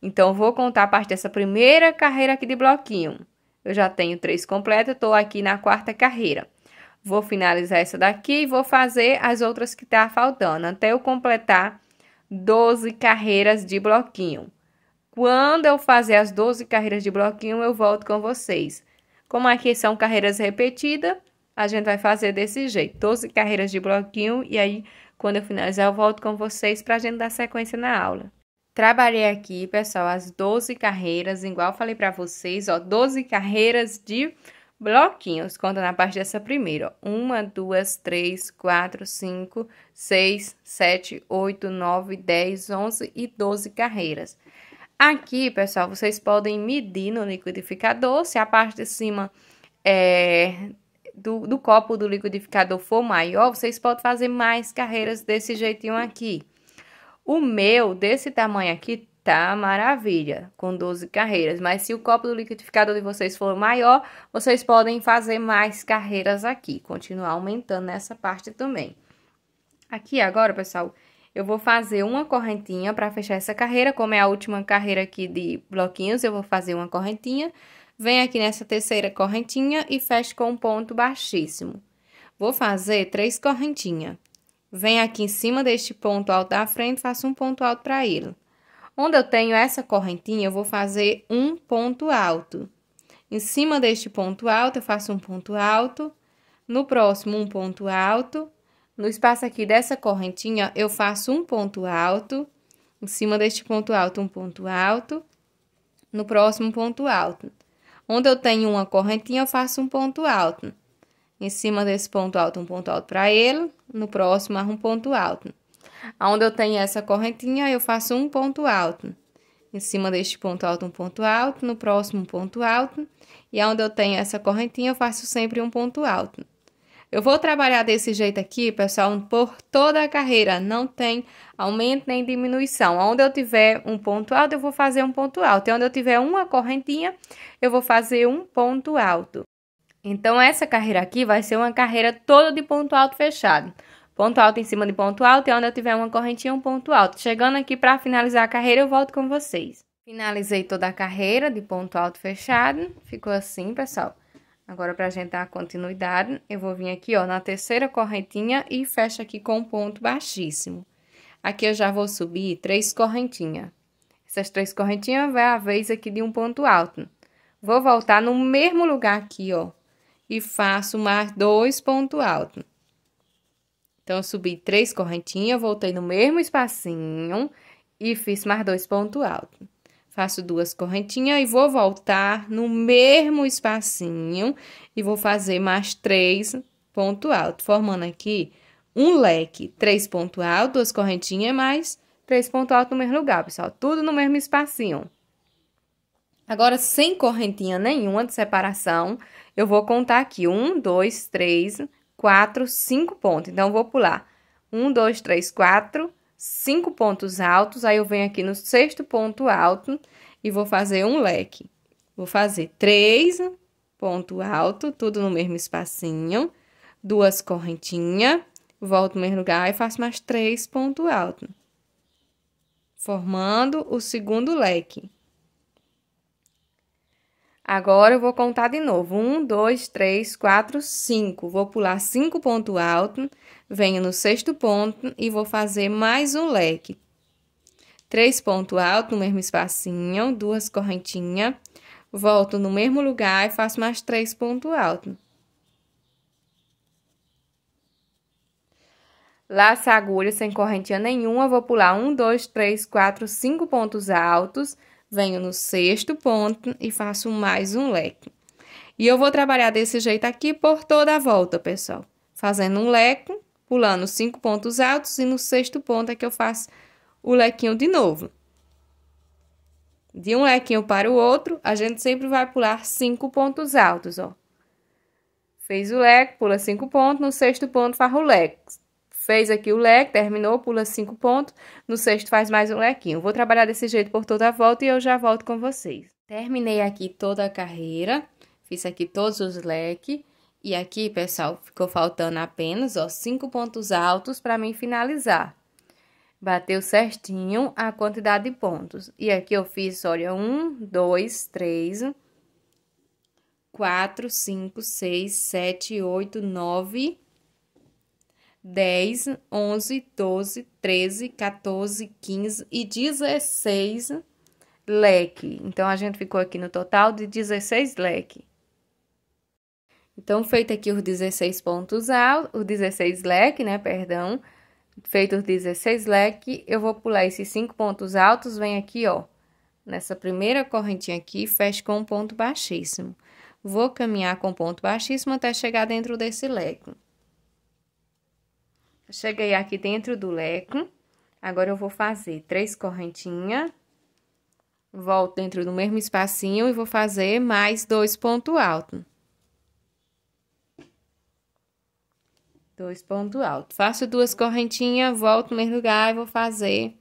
Então, vou contar a partir dessa primeira carreira aqui de bloquinho. Eu já tenho três completas, estou aqui na quarta carreira. Vou finalizar essa daqui e vou fazer as outras que tá faltando, até eu completar 12 carreiras de bloquinho. Quando eu fazer as 12 carreiras de bloquinho, eu volto com vocês. Como aqui são carreiras repetidas, a gente vai fazer desse jeito, 12 carreiras de bloquinho, e aí, quando eu finalizar, eu volto com vocês para a gente dar sequência na aula. Trabalhei aqui, pessoal, as 12 carreiras, igual falei para vocês, ó, 12 carreiras de bloquinhos. Conta na parte dessa primeira, ó. Uma, duas, três, quatro, cinco, seis, sete, oito, nove, dez, onze e doze carreiras. Aqui, pessoal, vocês podem medir no liquidificador se a parte de cima é, do, do copo do liquidificador for maior, vocês podem fazer mais carreiras desse jeitinho aqui. O meu, desse tamanho aqui, tá maravilha, com 12 carreiras. Mas se o copo do liquidificador de vocês for maior, vocês podem fazer mais carreiras aqui. Continuar aumentando nessa parte também. Aqui agora, pessoal, eu vou fazer uma correntinha para fechar essa carreira. Como é a última carreira aqui de bloquinhos, eu vou fazer uma correntinha. Venho aqui nessa terceira correntinha e fecho com um ponto baixíssimo. Vou fazer três correntinhas. Venho aqui em cima deste ponto alto da frente, faço um ponto alto para ele. Onde eu tenho essa correntinha, eu vou fazer um ponto alto. Em cima deste ponto alto, eu faço um ponto alto. No próximo, um ponto alto. No espaço aqui dessa correntinha, eu faço um ponto alto. Em cima deste ponto alto, um ponto alto. No próximo, um ponto alto. Onde eu tenho uma correntinha, eu faço um ponto alto. Em cima desse ponto alto, um ponto alto para ele. No próximo, arrumo um ponto alto. Onde eu tenho essa correntinha, eu faço um ponto alto. Em cima deste ponto alto, um ponto alto. No próximo, um ponto alto. E onde eu tenho essa correntinha, eu faço sempre um ponto alto. Eu vou trabalhar desse jeito aqui, pessoal, por toda a carreira. Não tem aumento nem diminuição. Onde eu tiver um ponto alto, eu vou fazer um ponto alto. E onde eu tiver uma correntinha, eu vou fazer um ponto alto. Então, essa carreira aqui vai ser uma carreira toda de ponto alto fechado. Ponto alto em cima de ponto alto e onde eu tiver uma correntinha, um ponto alto. Chegando aqui para finalizar a carreira, eu volto com vocês. Finalizei toda a carreira de ponto alto fechado. Ficou assim, pessoal. Agora, para a gente dar continuidade, eu vou vir aqui, ó, na terceira correntinha e fecho aqui com um ponto baixíssimo. Aqui eu já vou subir três correntinhas. Essas três correntinhas vai a vez aqui de um ponto alto. Vou voltar no mesmo lugar aqui, ó, e faço mais dois pontos altos. Então, eu subi três correntinhas, voltei no mesmo espacinho e fiz mais dois pontos altos. Faço duas correntinhas e vou voltar no mesmo espacinho e vou fazer mais três pontos altos, formando aqui um leque, três pontos altos, duas correntinhas mais três pontos altos no mesmo lugar, pessoal. Tudo no mesmo espacinho. Agora, sem correntinha nenhuma de separação, eu vou contar aqui. Um, dois, três, quatro, cinco pontos. Então, vou pular. Um, dois, três, quatro, cinco pontos altos. Aí, eu venho aqui no sexto ponto alto e vou fazer um leque. Vou fazer três ponto alto, tudo no mesmo espacinho. Duas correntinhas. Volto no mesmo lugar e faço mais três ponto alto. Formando o segundo leque. Agora eu vou contar de novo. Um, dois, três, quatro, cinco. Vou pular cinco ponto alto, venho no sexto ponto e vou fazer mais um leque. Três ponto alto no mesmo espacinho, duas correntinhas, volto no mesmo lugar e faço mais três ponto alto. Laço a agulha sem correntinha nenhuma, vou pular um, dois, três, quatro, cinco pontos altos, venho no sexto ponto e faço mais um leque. E eu vou trabalhar desse jeito aqui por toda a volta, pessoal. Fazendo um leque, pulando cinco pontos altos e no sexto ponto é que eu faço o lequinho de novo. De um lequinho para o outro, a gente sempre vai pular cinco pontos altos, ó. Fez o leque, pula cinco pontos, no sexto ponto faz o leque. Fez aqui o leque, terminou, pula cinco pontos. No sexto faz mais um lequinho. Vou trabalhar desse jeito por toda a volta e eu já volto com vocês. Terminei aqui toda a carreira. Fiz aqui todos os leques. E aqui, pessoal, ficou faltando apenas, ó, cinco pontos altos para mim finalizar. Bateu certinho a quantidade de pontos. E aqui eu fiz, olha, um, dois, três, quatro, cinco, seis, sete, oito, nove... 10, 11, 12, 13, 14, 15 e 16 leque. Então, a gente ficou aqui no total de 16 leque. Então, feito aqui os 16 pontos altos, os 16 leque, né, perdão, feito os 16 leque, eu vou pular esses 5 pontos altos, vem aqui, ó, nessa primeira correntinha aqui, fecho com um ponto baixíssimo. Vou caminhar com ponto baixíssimo até chegar dentro desse leque. Cheguei aqui dentro do leco. Agora, eu vou fazer três correntinhas. Volto dentro do mesmo espacinho e vou fazer mais dois pontos altos. Dois pontos altos. Faço duas correntinhas, volto no mesmo lugar e vou fazer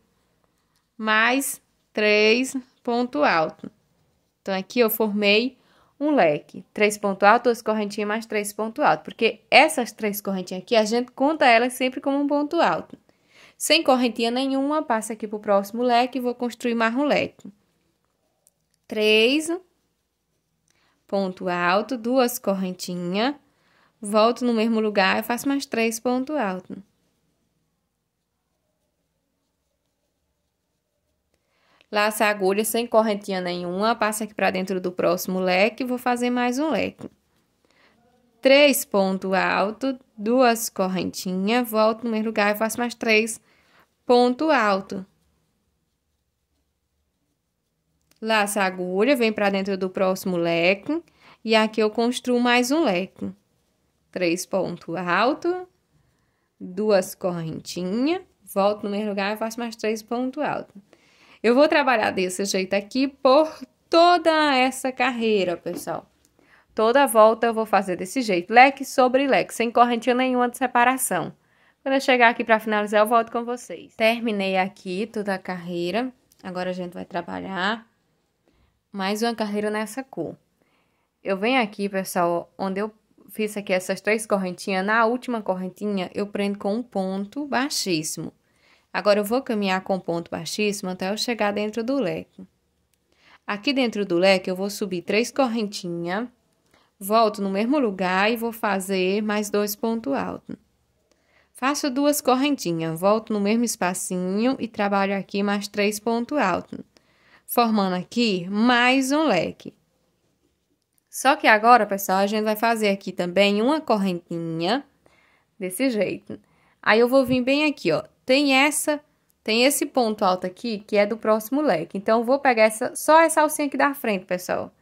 mais três pontos altos. Então, aqui eu formei um leque. Três ponto alto, duas correntinhas mais três ponto alto. Porque essas três correntinhas aqui, a gente conta elas sempre como um ponto alto. Sem correntinha nenhuma, passa aqui para o próximo leque e vou construir mais um leque. Três, ponto alto, duas correntinhas. Volto no mesmo lugar e faço mais três ponto alto. Laça a agulha sem correntinha nenhuma, passa aqui para dentro do próximo leque, vou fazer mais um leque. Três ponto alto, duas correntinhas, volto no mesmo lugar e faço mais três ponto alto. Laça a agulha, vem para dentro do próximo leque, e aqui eu construo mais um leque. Três ponto alto, duas correntinhas, volto no mesmo lugar e faço mais três ponto alto. Eu vou trabalhar desse jeito aqui por toda essa carreira, pessoal. Toda volta eu vou fazer desse jeito, leque sobre leque, sem correntinha nenhuma de separação. Quando eu chegar aqui para finalizar, eu volto com vocês. Terminei aqui toda a carreira. Agora a gente vai trabalhar mais uma carreira nessa cor. Eu venho aqui, pessoal, onde eu fiz aqui essas três correntinhas, na última correntinha eu prendo com um ponto baixíssimo. Agora eu vou caminhar com ponto baixíssimo até eu chegar dentro do leque. Aqui dentro do leque eu vou subir três correntinhas, volto no mesmo lugar e vou fazer mais dois pontos altos. Faço duas correntinhas, volto no mesmo espacinho e trabalho aqui mais três pontos altos, formando aqui mais um leque. Só que agora, pessoal, a gente vai fazer aqui também uma correntinha desse jeito. Aí eu vou vir bem aqui, ó, tem essa, tem esse ponto alto aqui, que é do próximo leque. Então, vou pegar essa, só essa alcinha aqui da frente, pessoal.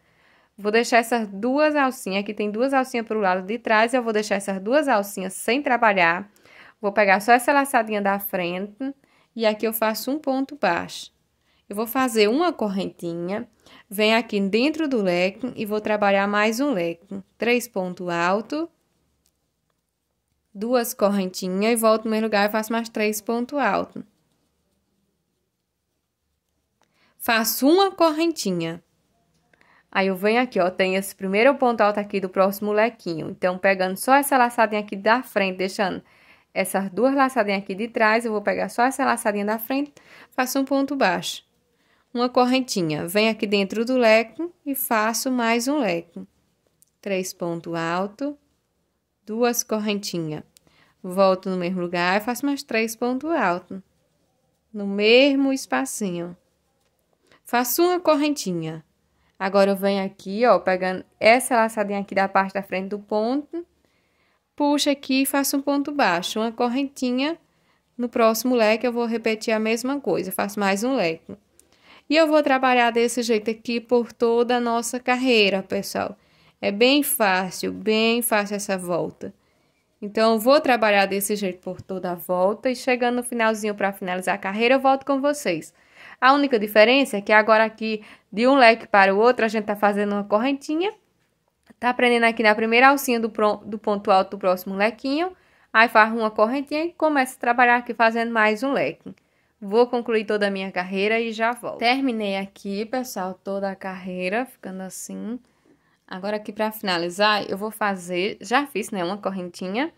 Vou deixar essas duas alcinhas, aqui tem duas alcinhas para o lado de trás, eu vou deixar essas duas alcinhas sem trabalhar. Vou pegar só essa laçadinha da frente e aqui eu faço um ponto baixo. Eu vou fazer uma correntinha, venho aqui dentro do leque e vou trabalhar mais um leque. Três pontos alto duas correntinhas e volto no mesmo lugar e faço mais três ponto alto. Faço uma correntinha. Aí eu venho aqui, ó, tenho esse primeiro ponto alto aqui do próximo lequinho. Então, pegando só essa laçadinha aqui da frente, deixando essas duas laçadinhas aqui de trás, eu vou pegar só essa laçadinha da frente, faço um ponto baixo. Uma correntinha. Venho aqui dentro do leque e faço mais um leque. Três ponto alto duas correntinhas. Volto no mesmo lugar e faço mais três pontos altos. No mesmo espacinho. Faço uma correntinha. Agora eu venho aqui, ó, pegando essa laçadinha aqui da parte da frente do ponto. Puxo aqui e faço um ponto baixo. Uma correntinha. No próximo leque eu vou repetir a mesma coisa. Faço mais um leque. E eu vou trabalhar desse jeito aqui por toda a nossa carreira, pessoal. É bem fácil, bem fácil essa volta. Então, vou trabalhar desse jeito por toda a volta e chegando no finalzinho para finalizar a carreira, eu volto com vocês. A única diferença é que agora aqui, de um leque para o outro, a gente tá fazendo uma correntinha. Tá prendendo aqui na primeira alcinha do, do ponto alto do próximo lequinho. Aí faz uma correntinha e começa a trabalhar aqui fazendo mais um leque. Vou concluir toda a minha carreira e já volto. Terminei aqui, pessoal, toda a carreira, ficando assim. Agora aqui para finalizar, eu vou fazer, já fiz, né, uma correntinha.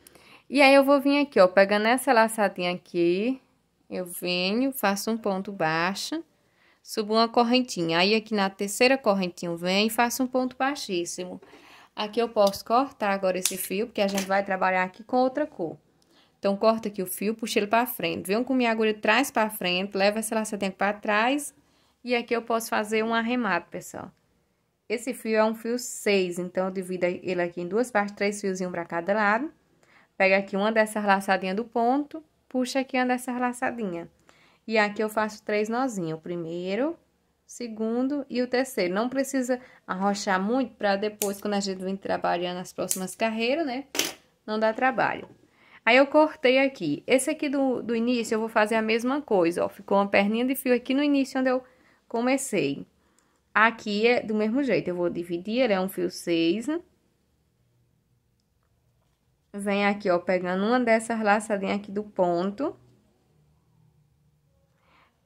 E aí eu vou vir aqui, ó, pegando essa laçadinha aqui, eu venho, faço um ponto baixo, subo uma correntinha. Aí aqui na terceira correntinha eu venho e faço um ponto baixíssimo. Aqui eu posso cortar agora esse fio, porque a gente vai trabalhar aqui com outra cor. Então, corta aqui o fio, puxa ele para frente. Venho com minha agulha traz para frente, leva essa laçadinha para trás. E aqui eu posso fazer um arremato, pessoal. Esse fio é um fio 6, então eu divido ele aqui em duas partes, três fiozinhos para cada lado. Pega aqui uma dessas laçadinhas do ponto, puxa aqui uma dessas laçadinhas. E aqui eu faço três nozinhos, o primeiro, segundo e o terceiro. Não precisa arrochar muito para depois, quando a gente vem trabalhando nas próximas carreiras, né, não dá trabalho. Aí eu cortei aqui. Esse aqui do, do início eu vou fazer a mesma coisa, ó. Ficou uma perninha de fio aqui no início onde eu comecei. Aqui é do mesmo jeito, eu vou dividir, é um fio 6. Vem aqui, ó, pegando uma dessas laçadinhas aqui do ponto.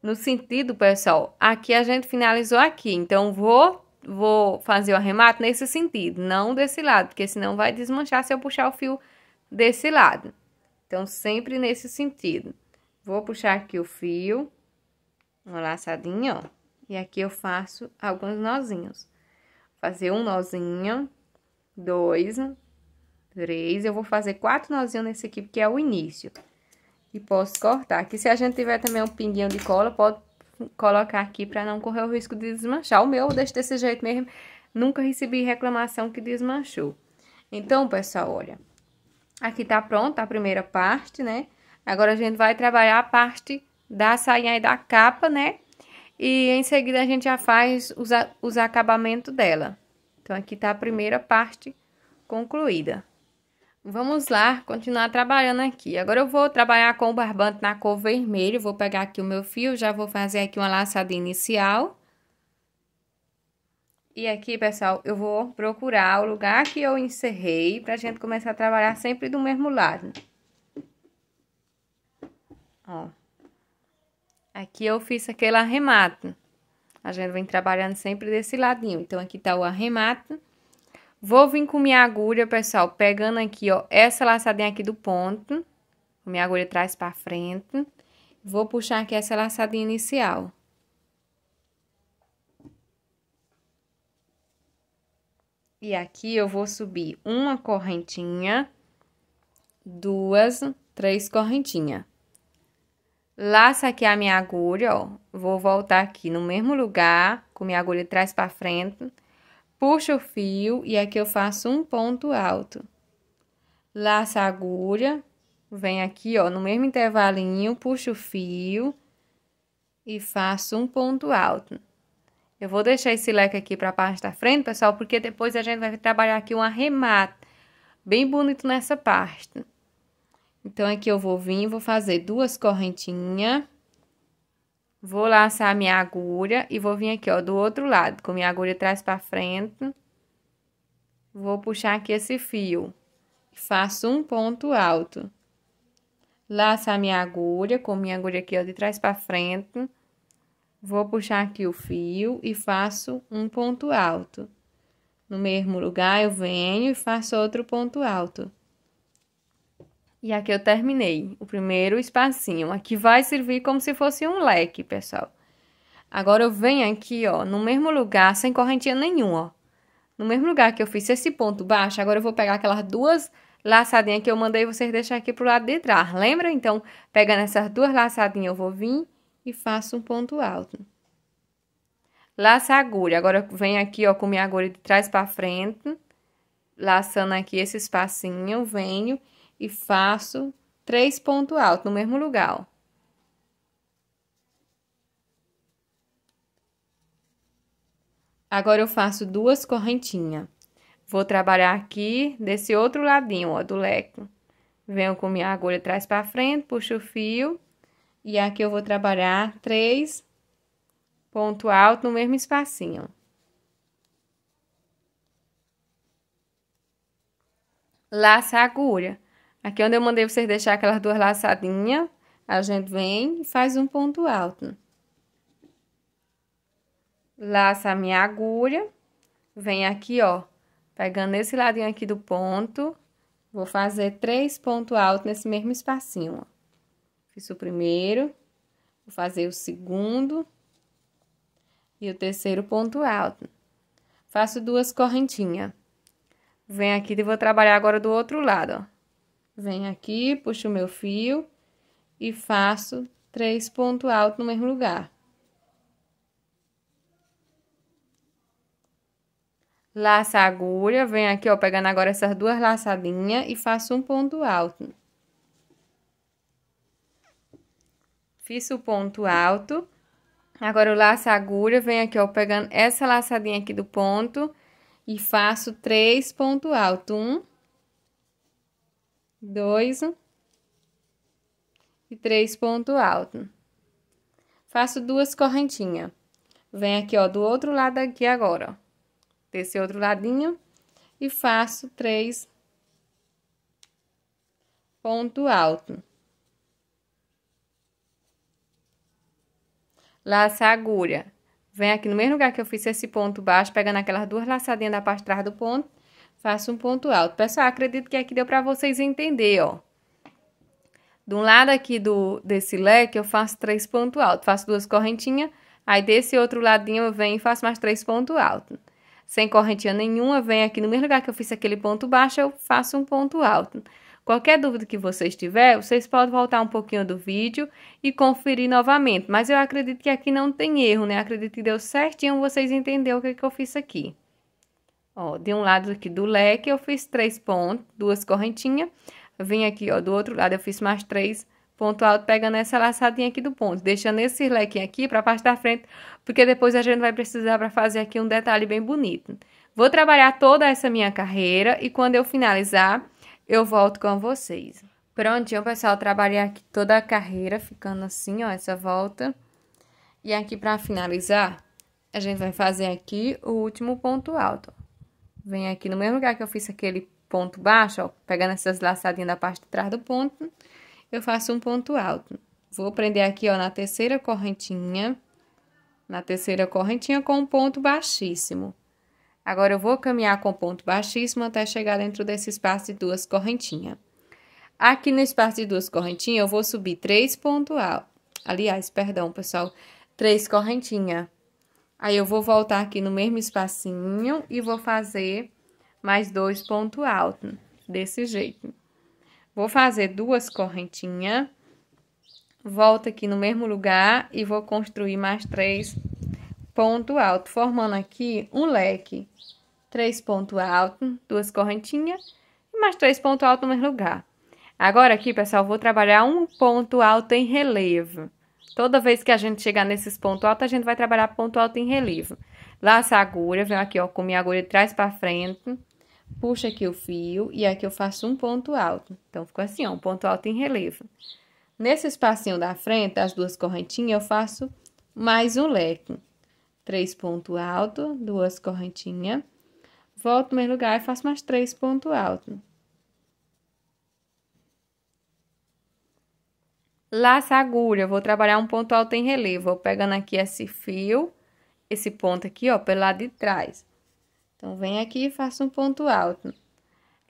No sentido, pessoal, aqui a gente finalizou aqui, então vou vou fazer o arremato nesse sentido, não desse lado, porque senão vai desmanchar se eu puxar o fio desse lado. Então, sempre nesse sentido. Vou puxar aqui o fio, uma laçadinha, ó. E aqui eu faço alguns nozinhos. Fazer um nozinho, dois, três. Eu vou fazer quatro nozinhos nesse aqui, porque é o início. E posso cortar. Aqui, se a gente tiver também um pinguinho de cola, pode colocar aqui para não correr o risco de desmanchar. O meu eu deixo desse jeito mesmo. Nunca recebi reclamação que desmanchou. Então, pessoal, olha. Aqui tá pronta a primeira parte, né? Agora a gente vai trabalhar a parte da sainha e da capa, né? E em seguida a gente já faz os, os acabamentos dela. Então, aqui tá a primeira parte concluída. Vamos lá, continuar trabalhando aqui. Agora eu vou trabalhar com o barbante na cor vermelho. Vou pegar aqui o meu fio, já vou fazer aqui uma laçada inicial. E aqui, pessoal, eu vou procurar o lugar que eu encerrei pra gente começar a trabalhar sempre do mesmo lado. Ó. Aqui eu fiz aquele arremato. A gente vem trabalhando sempre desse ladinho. Então, aqui tá o arremato. Vou vir com minha agulha, pessoal, pegando aqui, ó, essa laçadinha aqui do ponto. Minha agulha traz pra frente. Vou puxar aqui essa laçadinha inicial. E aqui eu vou subir uma correntinha, duas, três correntinhas. Laço aqui a minha agulha, ó. Vou voltar aqui no mesmo lugar, com minha agulha trás para frente. Puxo o fio e aqui eu faço um ponto alto. Laço a agulha, venho aqui, ó, no mesmo intervalinho, puxo o fio e faço um ponto alto. Eu vou deixar esse leque aqui para a parte da frente, pessoal, porque depois a gente vai trabalhar aqui um arremate bem bonito nessa parte. Então, aqui eu vou vir, vou fazer duas correntinhas. Vou laçar minha agulha e vou vir aqui, ó, do outro lado, com minha agulha atrás pra frente. Vou puxar aqui esse fio. Faço um ponto alto. Laço a minha agulha, com minha agulha aqui, ó, de trás pra frente. Vou puxar aqui o fio e faço um ponto alto. No mesmo lugar, eu venho e faço outro ponto alto. E aqui eu terminei o primeiro espacinho. Aqui vai servir como se fosse um leque, pessoal. Agora eu venho aqui, ó, no mesmo lugar, sem correntinha nenhuma, ó. No mesmo lugar que eu fiz esse ponto baixo, agora eu vou pegar aquelas duas laçadinhas que eu mandei vocês deixar aqui pro lado de trás, lembra? Então, pegando essas duas laçadinhas, eu vou vir e faço um ponto alto. Laça a agulha. Agora, eu venho aqui, ó, com minha agulha de trás para frente, laçando aqui esse espacinho, venho e faço três pontos altos no mesmo lugar, ó. Agora eu faço duas correntinhas. Vou trabalhar aqui desse outro ladinho, ó, do leque. Venho com minha agulha atrás para frente, puxo o fio. E aqui eu vou trabalhar três ponto alto no mesmo espacinho. Laço a agulha. Aqui é onde eu mandei vocês deixar aquelas duas laçadinhas, a gente vem e faz um ponto alto. Laça a minha agulha, vem aqui, ó, pegando esse ladinho aqui do ponto, vou fazer três pontos altos nesse mesmo espacinho, ó. Fiz o primeiro, vou fazer o segundo e o terceiro ponto alto. Faço duas correntinhas. Vem aqui e vou trabalhar agora do outro lado, ó. Venho aqui, puxo o meu fio e faço três pontos altos no mesmo lugar. laço a agulha, venho aqui, ó, pegando agora essas duas laçadinhas e faço um ponto alto. Fiz o ponto alto. Agora, eu laço a agulha, venho aqui, ó, pegando essa laçadinha aqui do ponto e faço três pontos altos. Um, dois e três ponto alto. Faço duas correntinhas. Vem aqui, ó, do outro lado aqui agora, ó. Desse outro ladinho e faço três ponto alto. Laça a agulha. Vem aqui no mesmo lugar que eu fiz esse ponto baixo, pegando aquelas duas laçadinhas da parte de trás do ponto Faço um ponto alto. Pessoal, acredito que aqui deu para vocês entender, ó. De um lado aqui do, desse leque, eu faço três pontos altos. Faço duas correntinhas, aí desse outro ladinho eu venho e faço mais três pontos altos. Sem correntinha nenhuma, venho aqui no mesmo lugar que eu fiz aquele ponto baixo, eu faço um ponto alto. Qualquer dúvida que vocês tiverem, vocês podem voltar um pouquinho do vídeo e conferir novamente. Mas eu acredito que aqui não tem erro, né? Acredito que deu certinho, vocês entenderam o que, que eu fiz aqui. Ó, de um lado aqui do leque eu fiz três pontos, duas correntinhas. Vim aqui, ó, do outro lado eu fiz mais três ponto alto, pegando essa laçadinha aqui do ponto, deixando esse leque aqui para a parte da frente, porque depois a gente vai precisar para fazer aqui um detalhe bem bonito. Vou trabalhar toda essa minha carreira e quando eu finalizar, eu volto com vocês. Prontinho, pessoal, trabalhei aqui toda a carreira, ficando assim, ó, essa volta. E aqui para finalizar, a gente vai fazer aqui o último ponto alto, Venho aqui no mesmo lugar que eu fiz aquele ponto baixo, ó, pegando essas laçadinhas da parte de trás do ponto, eu faço um ponto alto. Vou prender aqui, ó, na terceira correntinha, na terceira correntinha com um ponto baixíssimo. Agora, eu vou caminhar com ponto baixíssimo até chegar dentro desse espaço de duas correntinhas. Aqui no espaço de duas correntinhas, eu vou subir três pontos altos. Aliás, perdão, pessoal, três correntinhas. Aí, eu vou voltar aqui no mesmo espacinho e vou fazer mais dois pontos altos, desse jeito. Vou fazer duas correntinhas, volto aqui no mesmo lugar e vou construir mais três pontos altos, formando aqui um leque. Três pontos altos, duas correntinhas e mais três pontos altos no mesmo lugar. Agora aqui, pessoal, vou trabalhar um ponto alto em relevo. Toda vez que a gente chegar nesses pontos altos, a gente vai trabalhar ponto alto em relevo. Laça a agulha, vem aqui, ó, com minha agulha de trás para frente, puxa aqui o fio e aqui eu faço um ponto alto. Então, ficou assim, ó, um ponto alto em relevo. Nesse espacinho da frente, as duas correntinhas, eu faço mais um leque. Três ponto alto, duas correntinhas. Volto no mesmo lugar e faço mais três ponto alto. Laço a agulha, vou trabalhar um ponto alto em relevo. Vou pegando aqui esse fio, esse ponto aqui, ó, pelo lado de trás. Então, vem aqui e faço um ponto alto.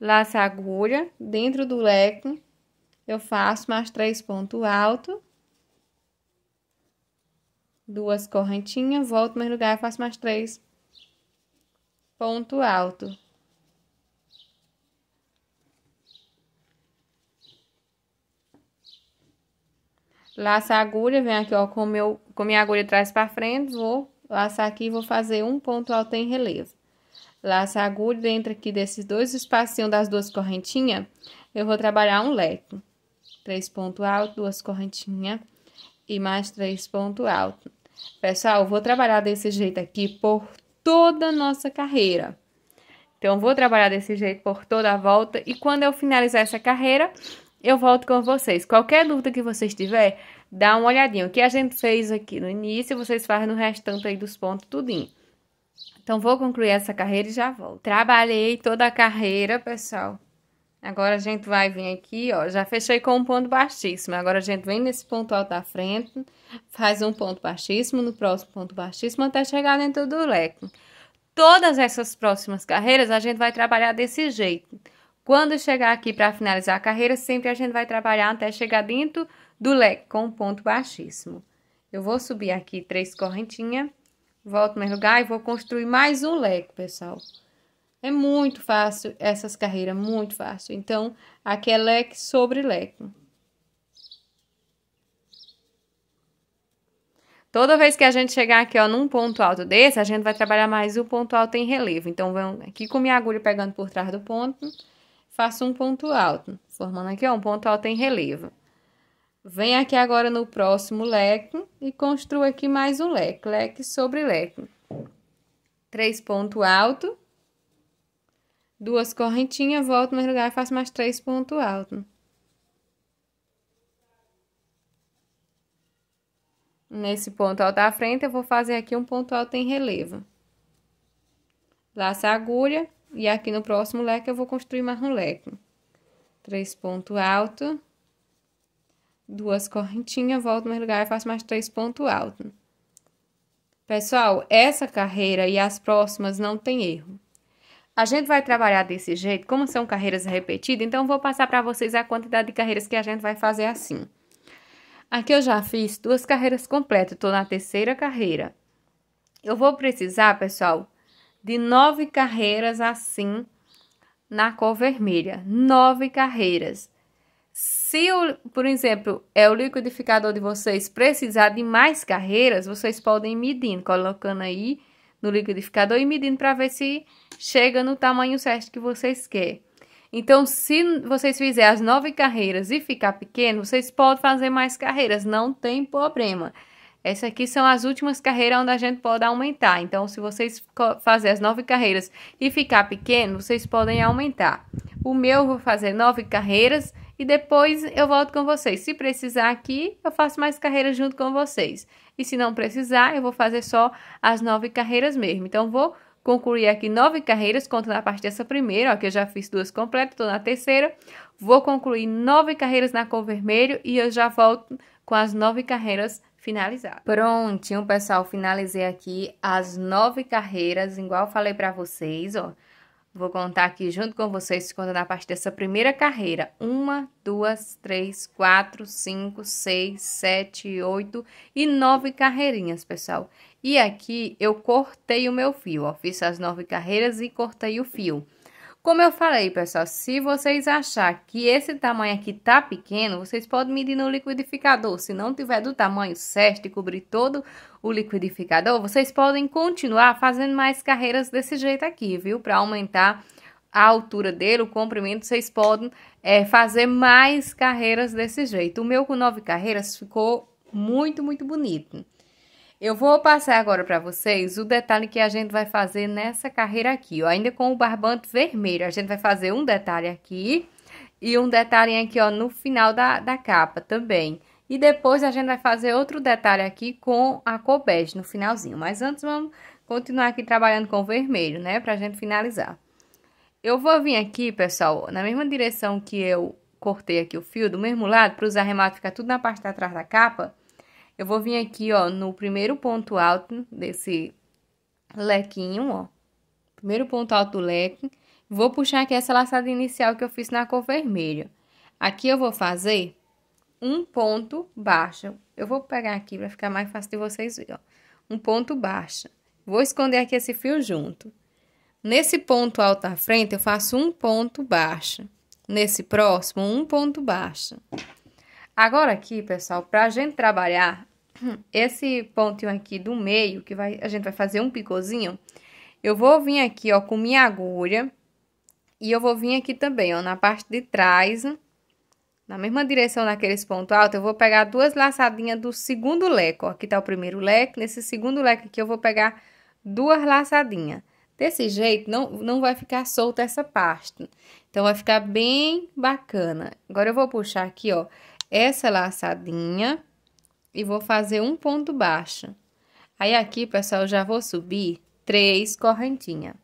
Laço a agulha, dentro do leco, eu faço mais três pontos altos. Duas correntinhas, volto no lugar e faço mais três ponto alto. Laço a agulha, venho aqui, ó, com, meu, com minha agulha atrás para frente, vou laçar aqui e vou fazer um ponto alto em relevo. Laço a agulha, dentro aqui desses dois espacinhos das duas correntinhas, eu vou trabalhar um leque. Três pontos altos, duas correntinhas e mais três pontos altos. Pessoal, vou trabalhar desse jeito aqui por toda a nossa carreira. Então, vou trabalhar desse jeito por toda a volta e quando eu finalizar essa carreira, eu volto com vocês. Qualquer dúvida que vocês tiverem, dá uma olhadinha. O que a gente fez aqui no início, vocês fazem no restante aí dos pontos tudinho. Então, vou concluir essa carreira e já volto. Trabalhei toda a carreira, pessoal. Agora, a gente vai vir aqui, ó, já fechei com um ponto baixíssimo. Agora, a gente vem nesse ponto alto da frente, faz um ponto baixíssimo, no próximo ponto baixíssimo, até chegar dentro do leque. Todas essas próximas carreiras, a gente vai trabalhar desse jeito. Quando chegar aqui para finalizar a carreira, sempre a gente vai trabalhar até chegar dentro do leque com um ponto baixíssimo. Eu vou subir aqui três correntinhas, volto no meu lugar e vou construir mais um leque, pessoal. É muito fácil essas carreiras, muito fácil. Então, aqui é leque sobre leque. Toda vez que a gente chegar aqui, ó, num ponto alto desse, a gente vai trabalhar mais um ponto alto em relevo. Então, vamos aqui com minha agulha pegando por trás do ponto faço um ponto alto, formando aqui ó, um ponto alto em relevo. Venho aqui agora no próximo leque e construo aqui mais um leque, leque sobre leque. Três ponto alto, duas correntinhas, volto no mesmo lugar e faço mais três ponto alto. Nesse ponto alto da frente, eu vou fazer aqui um ponto alto em relevo. Laço a agulha, e aqui no próximo leque eu vou construir mais um leque. Três ponto alto. Duas correntinhas, volto no lugar e faço mais três ponto alto. Pessoal, essa carreira e as próximas não tem erro. A gente vai trabalhar desse jeito, como são carreiras repetidas, então vou passar para vocês a quantidade de carreiras que a gente vai fazer assim. Aqui eu já fiz duas carreiras completas, estou na terceira carreira. Eu vou precisar, pessoal, de nove carreiras assim na cor vermelha. Nove carreiras. Se, o, por exemplo, é o liquidificador de vocês precisar de mais carreiras, vocês podem ir medindo, colocando aí no liquidificador e medindo para ver se chega no tamanho certo que vocês querem. Então, se vocês fizerem as nove carreiras e ficar pequeno, vocês podem fazer mais carreiras, não tem problema. Essas aqui são as últimas carreiras onde a gente pode aumentar. Então, se vocês fazer as nove carreiras e ficar pequeno, vocês podem aumentar. O meu eu vou fazer nove carreiras e depois eu volto com vocês. Se precisar aqui, eu faço mais carreiras junto com vocês. E se não precisar, eu vou fazer só as nove carreiras mesmo. Então, vou concluir aqui nove carreiras, conta na parte dessa primeira, ó, que eu já fiz duas completas, estou na terceira. Vou concluir nove carreiras na cor vermelho e eu já volto com as nove carreiras finalizado. Prontinho, pessoal, finalizei aqui as nove carreiras, igual falei para vocês, ó. Vou contar aqui junto com vocês, contando a parte dessa primeira carreira. Uma, duas, três, quatro, cinco, seis, sete, oito e nove carreirinhas, pessoal. E aqui eu cortei o meu fio, ó. Fiz as nove carreiras e cortei o fio. Como eu falei, pessoal, se vocês achar que esse tamanho aqui tá pequeno, vocês podem medir no liquidificador. Se não tiver do tamanho certo e cobrir todo o liquidificador, vocês podem continuar fazendo mais carreiras desse jeito aqui, viu? Para aumentar a altura dele, o comprimento, vocês podem é, fazer mais carreiras desse jeito. O meu com nove carreiras ficou muito, muito bonito. Eu vou passar agora para vocês o detalhe que a gente vai fazer nessa carreira aqui, ó, ainda com o barbante vermelho. A gente vai fazer um detalhe aqui e um detalhe aqui, ó, no final da, da capa também. E depois a gente vai fazer outro detalhe aqui com a cor bege no finalzinho. Mas antes vamos continuar aqui trabalhando com o vermelho, né? Pra gente finalizar. Eu vou vir aqui, pessoal, na mesma direção que eu cortei aqui o fio, do mesmo lado, para os arremates ficar tudo na parte de trás da capa. Eu vou vir aqui, ó, no primeiro ponto alto desse lequinho, ó. Primeiro ponto alto do leque. Vou puxar aqui essa laçada inicial que eu fiz na cor vermelha. Aqui eu vou fazer um ponto baixo. Eu vou pegar aqui para ficar mais fácil de vocês verem, ó. Um ponto baixo. Vou esconder aqui esse fio junto. Nesse ponto alto à frente, eu faço um ponto baixo. Nesse próximo, um ponto baixo. Agora aqui, pessoal, para a gente trabalhar esse pontinho aqui do meio, que vai, a gente vai fazer um picôzinho, eu vou vir aqui, ó, com minha agulha, e eu vou vir aqui também, ó, na parte de trás, na mesma direção daqueles pontos altos, eu vou pegar duas laçadinhas do segundo leque, ó, aqui tá o primeiro leque, nesse segundo leque aqui eu vou pegar duas laçadinhas. Desse jeito, não, não vai ficar solta essa parte. Então, vai ficar bem bacana. Agora, eu vou puxar aqui, ó, essa laçadinha e vou fazer um ponto baixo. Aí aqui, pessoal, já vou subir três correntinhas.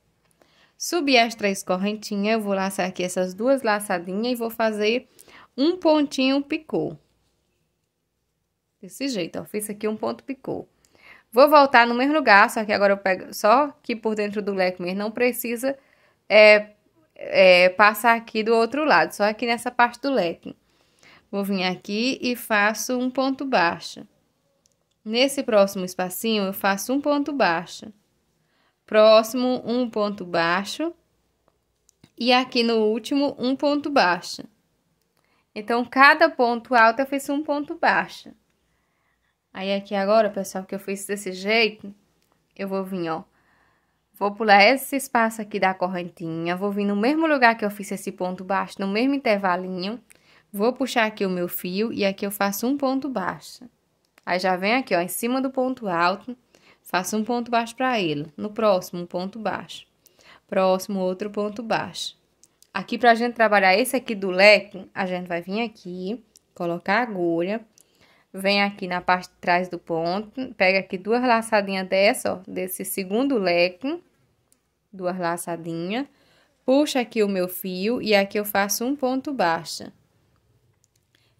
Subi as três correntinhas, eu vou laçar aqui essas duas laçadinhas e vou fazer um pontinho picô. Desse jeito, ó, fiz aqui um ponto picô. Vou voltar no mesmo lugar, só que agora eu pego, só que por dentro do leque mesmo, não precisa é, é, passar aqui do outro lado, só aqui nessa parte do leque. Vou vir aqui e faço um ponto baixo. Nesse próximo espacinho, eu faço um ponto baixo. Próximo, um ponto baixo. E aqui no último, um ponto baixo. Então, cada ponto alto eu fiz um ponto baixo. Aí, aqui agora, pessoal, que eu fiz desse jeito, eu vou vir, ó. Vou pular esse espaço aqui da correntinha, vou vir no mesmo lugar que eu fiz esse ponto baixo, no mesmo intervalinho. Vou puxar aqui o meu fio e aqui eu faço um ponto baixo. Aí já vem aqui, ó, em cima do ponto alto, faço um ponto baixo para ele. No próximo, um ponto baixo. Próximo, outro ponto baixo. Aqui, pra gente trabalhar esse aqui do leque, a gente vai vir aqui, colocar a agulha, vem aqui na parte de trás do ponto, pega aqui duas laçadinhas dessa, ó, desse segundo leque, duas laçadinhas, puxa aqui o meu fio e aqui eu faço um ponto baixo.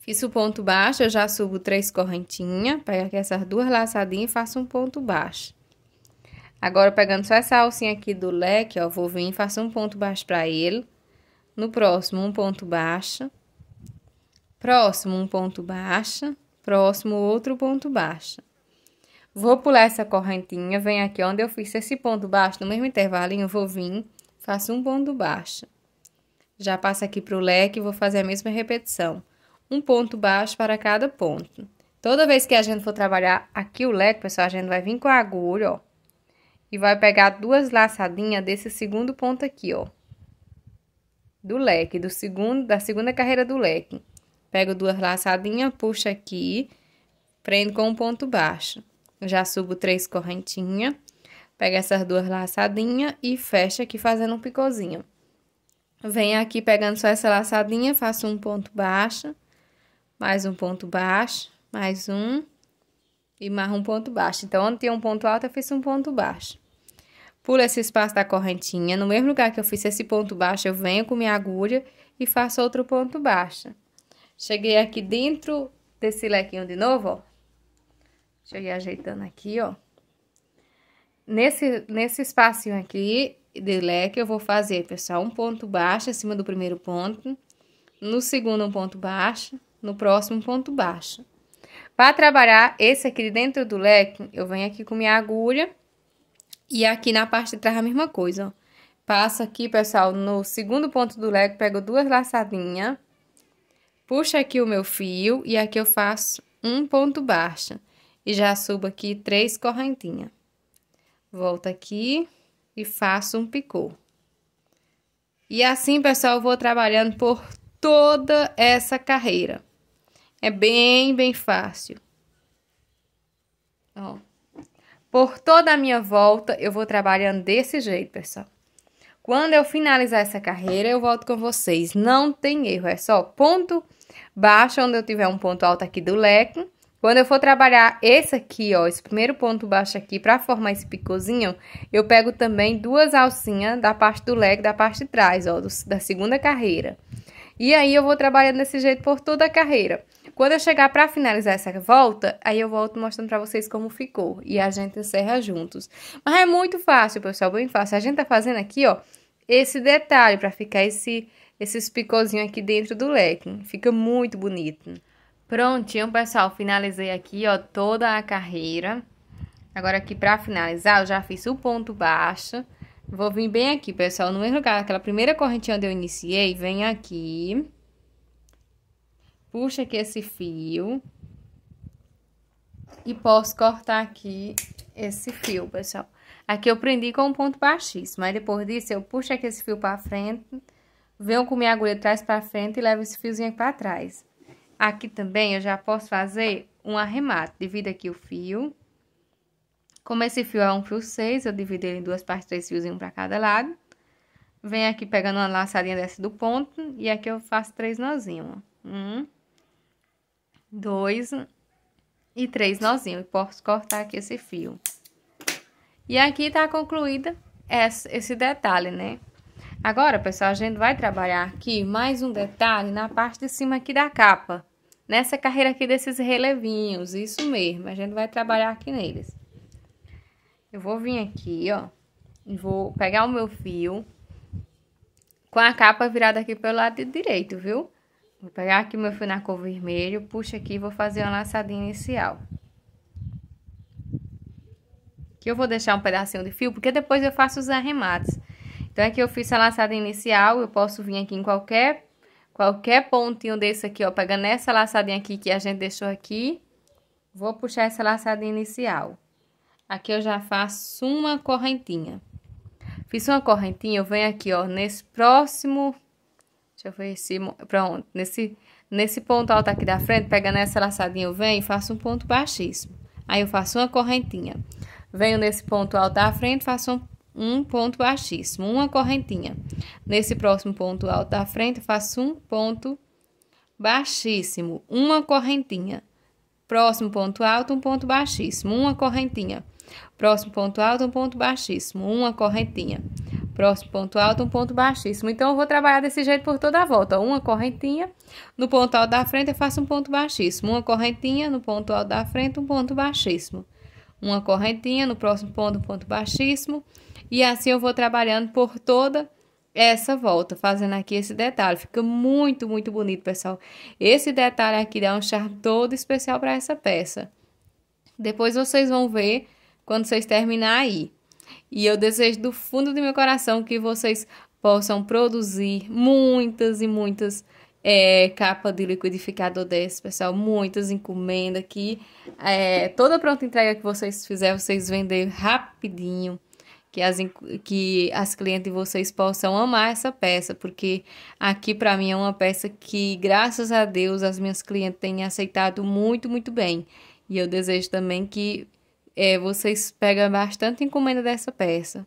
Fiz o ponto baixo, eu já subo três correntinhas, pego aqui essas duas laçadinhas e faço um ponto baixo. Agora, pegando só essa alcinha aqui do leque, ó, vou vir e faço um ponto baixo pra ele. No próximo, um ponto baixo. Próximo, um ponto baixo. Próximo, outro ponto baixo. Vou pular essa correntinha, vem aqui onde eu fiz esse ponto baixo, no mesmo intervalinho, vou vir, faço um ponto baixo. Já passo aqui pro leque e vou fazer a mesma repetição um ponto baixo para cada ponto. Toda vez que a gente for trabalhar aqui o leque, pessoal, a gente vai vir com a agulha, ó, e vai pegar duas laçadinhas desse segundo ponto aqui, ó, do leque, do segundo, da segunda carreira do leque. Pego duas laçadinhas, puxo aqui, prendo com um ponto baixo. Eu já subo três correntinhas, pego essas duas laçadinhas e fecho aqui fazendo um picôzinho. Venho aqui pegando só essa laçadinha, faço um ponto baixo mais um ponto baixo, mais um e mais um ponto baixo. Então, onde tinha um ponto alto, eu fiz um ponto baixo. Pulo esse espaço da correntinha, no mesmo lugar que eu fiz esse ponto baixo, eu venho com minha agulha e faço outro ponto baixo. Cheguei aqui dentro desse lequinho de novo, ó. Cheguei ajeitando aqui, ó. Nesse, nesse espacinho aqui de leque, eu vou fazer, pessoal, um ponto baixo acima do primeiro ponto. No segundo, um ponto baixo no próximo ponto baixo. Para trabalhar esse aqui dentro do leque, eu venho aqui com minha agulha e aqui na parte de trás a mesma coisa, ó. Passo aqui, pessoal, no segundo ponto do leque, pego duas laçadinhas, puxo aqui o meu fio e aqui eu faço um ponto baixo. E já subo aqui três correntinhas. Volto aqui e faço um picô. E assim, pessoal, eu vou trabalhando por toda essa carreira. É bem, bem fácil. Ó. Por toda a minha volta, eu vou trabalhando desse jeito, pessoal. Quando eu finalizar essa carreira, eu volto com vocês. Não tem erro, é só ponto baixo, onde eu tiver um ponto alto aqui do leque. Quando eu for trabalhar esse aqui, ó, esse primeiro ponto baixo aqui, pra formar esse picozinho, eu pego também duas alcinhas da parte do leque, da parte de trás, ó, do, da segunda carreira. E aí, eu vou trabalhando desse jeito por toda a carreira. Quando eu chegar para finalizar essa volta, aí eu volto mostrando para vocês como ficou e a gente encerra juntos. Mas é muito fácil, pessoal, bem fácil. A gente tá fazendo aqui, ó, esse detalhe para ficar esse esses picôzinhos aqui dentro do leque. Fica muito bonito. Prontinho, pessoal, finalizei aqui, ó, toda a carreira. Agora aqui para finalizar, eu já fiz o ponto baixo. Vou vir bem aqui, pessoal, no mesmo lugar, aquela primeira correntinha onde eu iniciei, vem aqui puxo aqui esse fio e posso cortar aqui esse fio, pessoal. Aqui eu prendi com um ponto baixíssimo, aí depois disso eu puxo aqui esse fio pra frente, venho com minha agulha de trás pra frente e levo esse fiozinho aqui pra trás. Aqui também eu já posso fazer um arremate, divido aqui o fio. Como esse fio é um fio 6, eu divido ele em duas partes, três fiozinhos pra cada lado. Venho aqui pegando uma laçadinha dessa do ponto e aqui eu faço três nozinhos, Um, dois e três nozinhos. E posso cortar aqui esse fio. E aqui tá concluída esse detalhe, né? Agora, pessoal, a gente vai trabalhar aqui mais um detalhe na parte de cima aqui da capa. Nessa carreira aqui desses relevinhos, isso mesmo. A gente vai trabalhar aqui neles. Eu vou vir aqui, ó. e Vou pegar o meu fio com a capa virada aqui pelo lado direito, viu? Vou pegar aqui meu fio na cor vermelho, puxo aqui e vou fazer uma laçadinha inicial. Que eu vou deixar um pedacinho de fio, porque depois eu faço os arremates. Então, aqui eu fiz a laçada inicial, eu posso vir aqui em qualquer, qualquer pontinho desse aqui, ó, pegando essa laçadinha aqui que a gente deixou aqui. Vou puxar essa laçadinha inicial. Aqui eu já faço uma correntinha. Fiz uma correntinha, eu venho aqui, ó, nesse próximo Deixa eu ver esse. Pronto, nesse, nesse ponto alto aqui da frente, pega nessa laçadinha, eu venho e faço um ponto baixíssimo. Aí eu faço uma correntinha. Venho nesse ponto alto da frente, faço um, um ponto baixíssimo, uma correntinha. Nesse próximo ponto alto da frente, faço um ponto baixíssimo, uma correntinha. Próximo ponto alto, um ponto baixíssimo, uma correntinha. Próximo ponto alto, um ponto baixíssimo, uma correntinha. Próximo ponto alto, um ponto baixíssimo. Então, eu vou trabalhar desse jeito por toda a volta. Uma correntinha no ponto alto da frente, eu faço um ponto baixíssimo. Uma correntinha no ponto alto da frente, um ponto baixíssimo. Uma correntinha no próximo ponto, um ponto baixíssimo. E assim eu vou trabalhando por toda essa volta, fazendo aqui esse detalhe. Fica muito, muito bonito, pessoal. Esse detalhe aqui dá um charme todo especial para essa peça. Depois vocês vão ver quando vocês terminarem aí. E eu desejo do fundo do meu coração que vocês possam produzir muitas e muitas é, de liquidificador desse, pessoal. Muitas encomendas aqui. É, toda pronta entrega que vocês fizerem, vocês vendem rapidinho. Que as, que as clientes de vocês possam amar essa peça, porque aqui para mim é uma peça que, graças a Deus, as minhas clientes têm aceitado muito, muito bem. E eu desejo também que é, vocês pegam bastante encomenda dessa peça.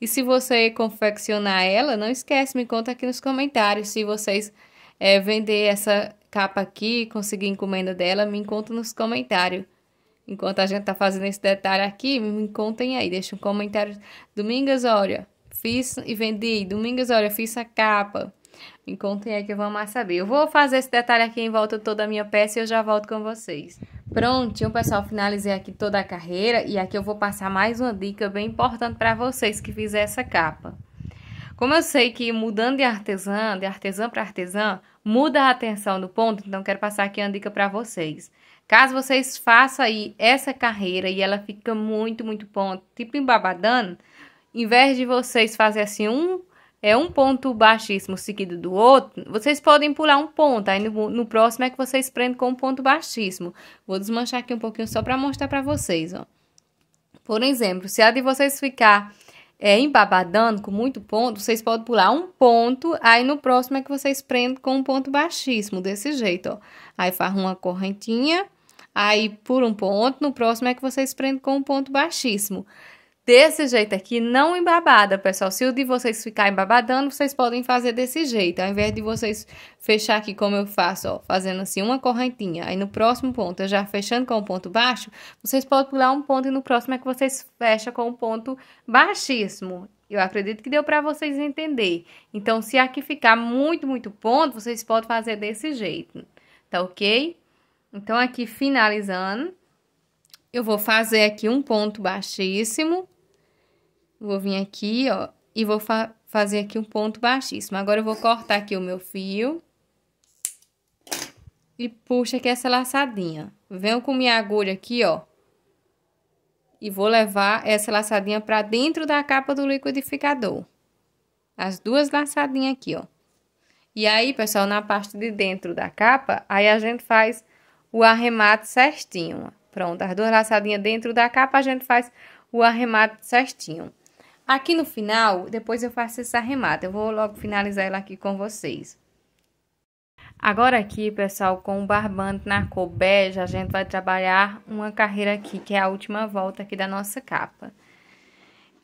E se você confeccionar ela, não esquece, me conta aqui nos comentários se vocês é, vender essa capa aqui, conseguir encomenda dela, me conta nos comentários. Enquanto a gente tá fazendo esse detalhe aqui, me contem aí, deixa um comentário. Domingas, olha, fiz e vendi. Domingas, olha, fiz a capa. Me contem aí é que eu vou mais saber. Eu vou fazer esse detalhe aqui em volta toda a minha peça e eu já volto com vocês. Prontinho, pessoal, finalizei aqui toda a carreira e aqui eu vou passar mais uma dica bem importante para vocês que fizer essa capa. Como eu sei que mudando de artesã, de artesã para artesã, muda a atenção do ponto, então quero passar aqui uma dica para vocês. Caso vocês façam aí essa carreira e ela fica muito, muito ponto, tipo embabadando, em vez de vocês fazerem assim um é um ponto baixíssimo seguido do outro, vocês podem pular um ponto, aí no, no próximo é que vocês prendem com um ponto baixíssimo. Vou desmanchar aqui um pouquinho só para mostrar para vocês, ó. Por exemplo, se a de vocês ficar é, embabadando com muito ponto, vocês podem pular um ponto, aí no próximo é que vocês prendem com um ponto baixíssimo, desse jeito, ó. Aí faz uma correntinha, aí por um ponto, no próximo é que vocês prendem com um ponto baixíssimo desse jeito aqui, não embabada, pessoal. Se o de vocês ficar embabadando, vocês podem fazer desse jeito. Ao invés de vocês fechar aqui como eu faço, ó, fazendo assim uma correntinha. Aí no próximo ponto, eu já fechando com um ponto baixo, vocês podem pular um ponto e no próximo é que vocês fecham com um ponto baixíssimo. Eu acredito que deu para vocês entender. Então, se aqui ficar muito, muito ponto, vocês podem fazer desse jeito, tá ok? Então, aqui finalizando, eu vou fazer aqui um ponto baixíssimo Vou vir aqui, ó, e vou fa fazer aqui um ponto baixíssimo. Agora eu vou cortar aqui o meu fio. E puxa aqui essa laçadinha. Venho com minha agulha aqui, ó. E vou levar essa laçadinha pra dentro da capa do liquidificador. As duas laçadinhas aqui, ó. E aí, pessoal, na parte de dentro da capa, aí a gente faz o arremate certinho. Pronto, as duas laçadinhas dentro da capa, a gente faz o arremate certinho. Aqui no final, depois eu faço esse arremato. Eu vou logo finalizar ela aqui com vocês. Agora aqui, pessoal, com o barbante na cor bege, a gente vai trabalhar uma carreira aqui, que é a última volta aqui da nossa capa.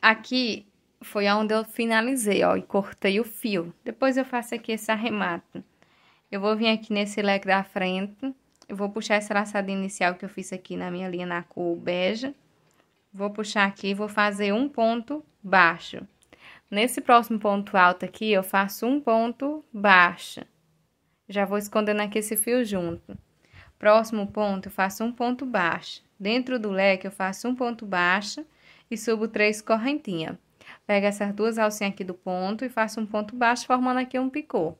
Aqui foi onde eu finalizei, ó, e cortei o fio. Depois eu faço aqui esse arremato. Eu vou vir aqui nesse leque da frente, eu vou puxar essa laçada inicial que eu fiz aqui na minha linha na cor bege Vou puxar aqui e vou fazer um ponto baixo. Nesse próximo ponto alto aqui, eu faço um ponto baixo. Já vou escondendo aqui esse fio junto. Próximo ponto, eu faço um ponto baixo. Dentro do leque, eu faço um ponto baixo e subo três correntinhas. Pego essas duas alcinhas aqui do ponto e faço um ponto baixo, formando aqui um picô.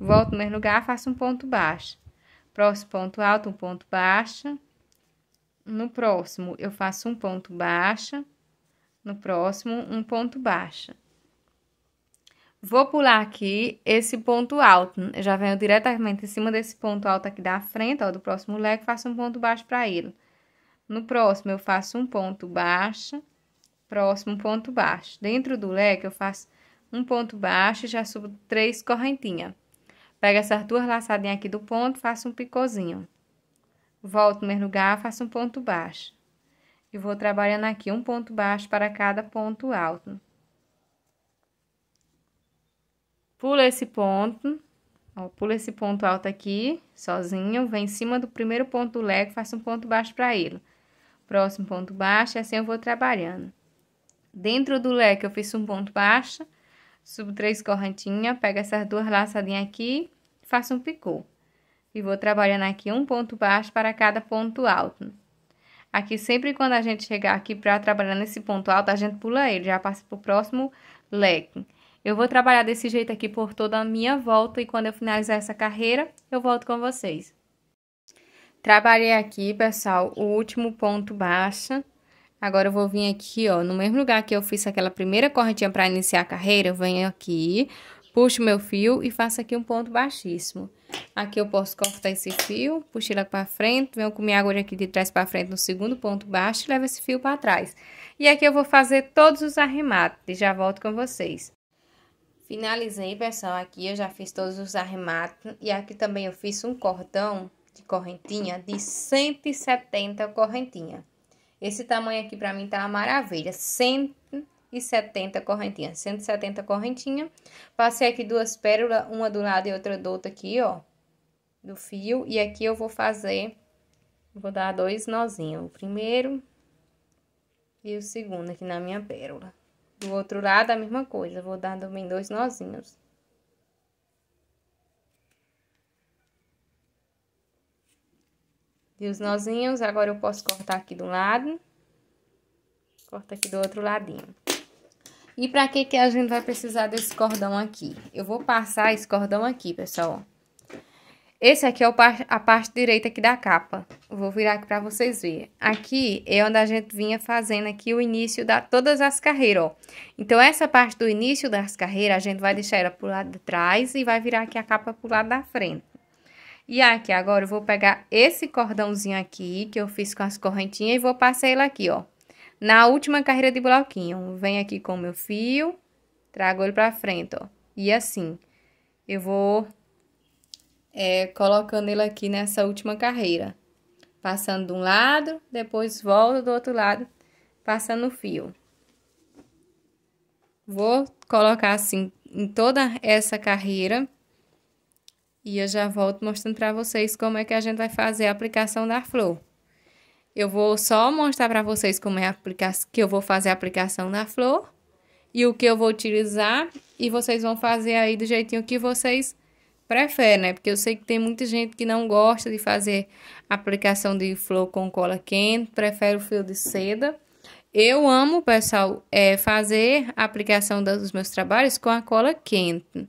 Volto no mesmo lugar, faço um ponto baixo. Próximo ponto alto, um ponto baixo no próximo eu faço um ponto baixa, no próximo um ponto baixa. Vou pular aqui esse ponto alto, eu já venho diretamente em cima desse ponto alto aqui da frente, ó, do próximo leque, faço um ponto baixo para ele. No próximo eu faço um ponto baixo, próximo ponto baixo. Dentro do leque eu faço um ponto baixo e já subo três correntinhas. Pega essas duas laçadinhas aqui do ponto, faço um picôzinho. Volto no mesmo lugar, faço um ponto baixo. E vou trabalhando aqui um ponto baixo para cada ponto alto. Pulo esse ponto, ó, pulo esse ponto alto aqui, sozinho, vem em cima do primeiro ponto do leque, faço um ponto baixo para ele. Próximo ponto baixo, e assim eu vou trabalhando. Dentro do leque eu fiz um ponto baixo, subo três correntinhas, pego essas duas laçadinhas aqui, faço um picô e vou trabalhando aqui um ponto baixo para cada ponto alto. Aqui, sempre quando a gente chegar aqui para trabalhar nesse ponto alto, a gente pula ele, já passa para o próximo leque. Eu vou trabalhar desse jeito aqui por toda a minha volta e quando eu finalizar essa carreira, eu volto com vocês. Trabalhei aqui, pessoal, o último ponto baixo. Agora, eu vou vir aqui, ó, no mesmo lugar que eu fiz aquela primeira correntinha para iniciar a carreira, eu venho aqui, Puxo meu fio e faço aqui um ponto baixíssimo. Aqui eu posso cortar esse fio, puxo ele para frente, venho com minha agulha aqui de trás para frente no segundo ponto baixo e levo esse fio para trás. E aqui eu vou fazer todos os arremates e já volto com vocês. Finalizei, pessoal, aqui eu já fiz todos os arremates e aqui também eu fiz um cordão de correntinha de 170 correntinha. Esse tamanho aqui para mim tá uma maravilha, 170 e 70 correntinhas, 170 correntinhas. Passei aqui duas pérolas, uma do lado e outra do outro aqui, ó, do fio. E aqui eu vou fazer, vou dar dois nozinhos, o primeiro e o segundo aqui na minha pérola. Do outro lado a mesma coisa, vou dar também dois nozinhos. E os nozinhos, agora eu posso cortar aqui do lado. Corta aqui do outro ladinho. E para que que a gente vai precisar desse cordão aqui? Eu vou passar esse cordão aqui, pessoal, Esse aqui é par a parte direita aqui da capa. vou virar aqui para vocês verem. Aqui é onde a gente vinha fazendo aqui o início da todas as carreiras, ó. Então, essa parte do início das carreiras, a gente vai deixar ela pro lado de trás e vai virar aqui a capa pro lado da frente. E aqui, agora, eu vou pegar esse cordãozinho aqui, que eu fiz com as correntinhas, e vou passar ele aqui, ó. Na última carreira de bloquinho, venho aqui com o meu fio, trago ele pra frente, ó. E assim, eu vou é, colocando ele aqui nessa última carreira. Passando de um lado, depois volto do outro lado, passando o fio. Vou colocar assim em toda essa carreira. E eu já volto mostrando para vocês como é que a gente vai fazer a aplicação da flor. Eu vou só mostrar para vocês como é a aplicação, que eu vou fazer a aplicação na flor e o que eu vou utilizar e vocês vão fazer aí do jeitinho que vocês preferem, né? Porque eu sei que tem muita gente que não gosta de fazer aplicação de flor com cola quente, prefere o fio de seda. Eu amo, pessoal, é, fazer a aplicação dos meus trabalhos com a cola quente.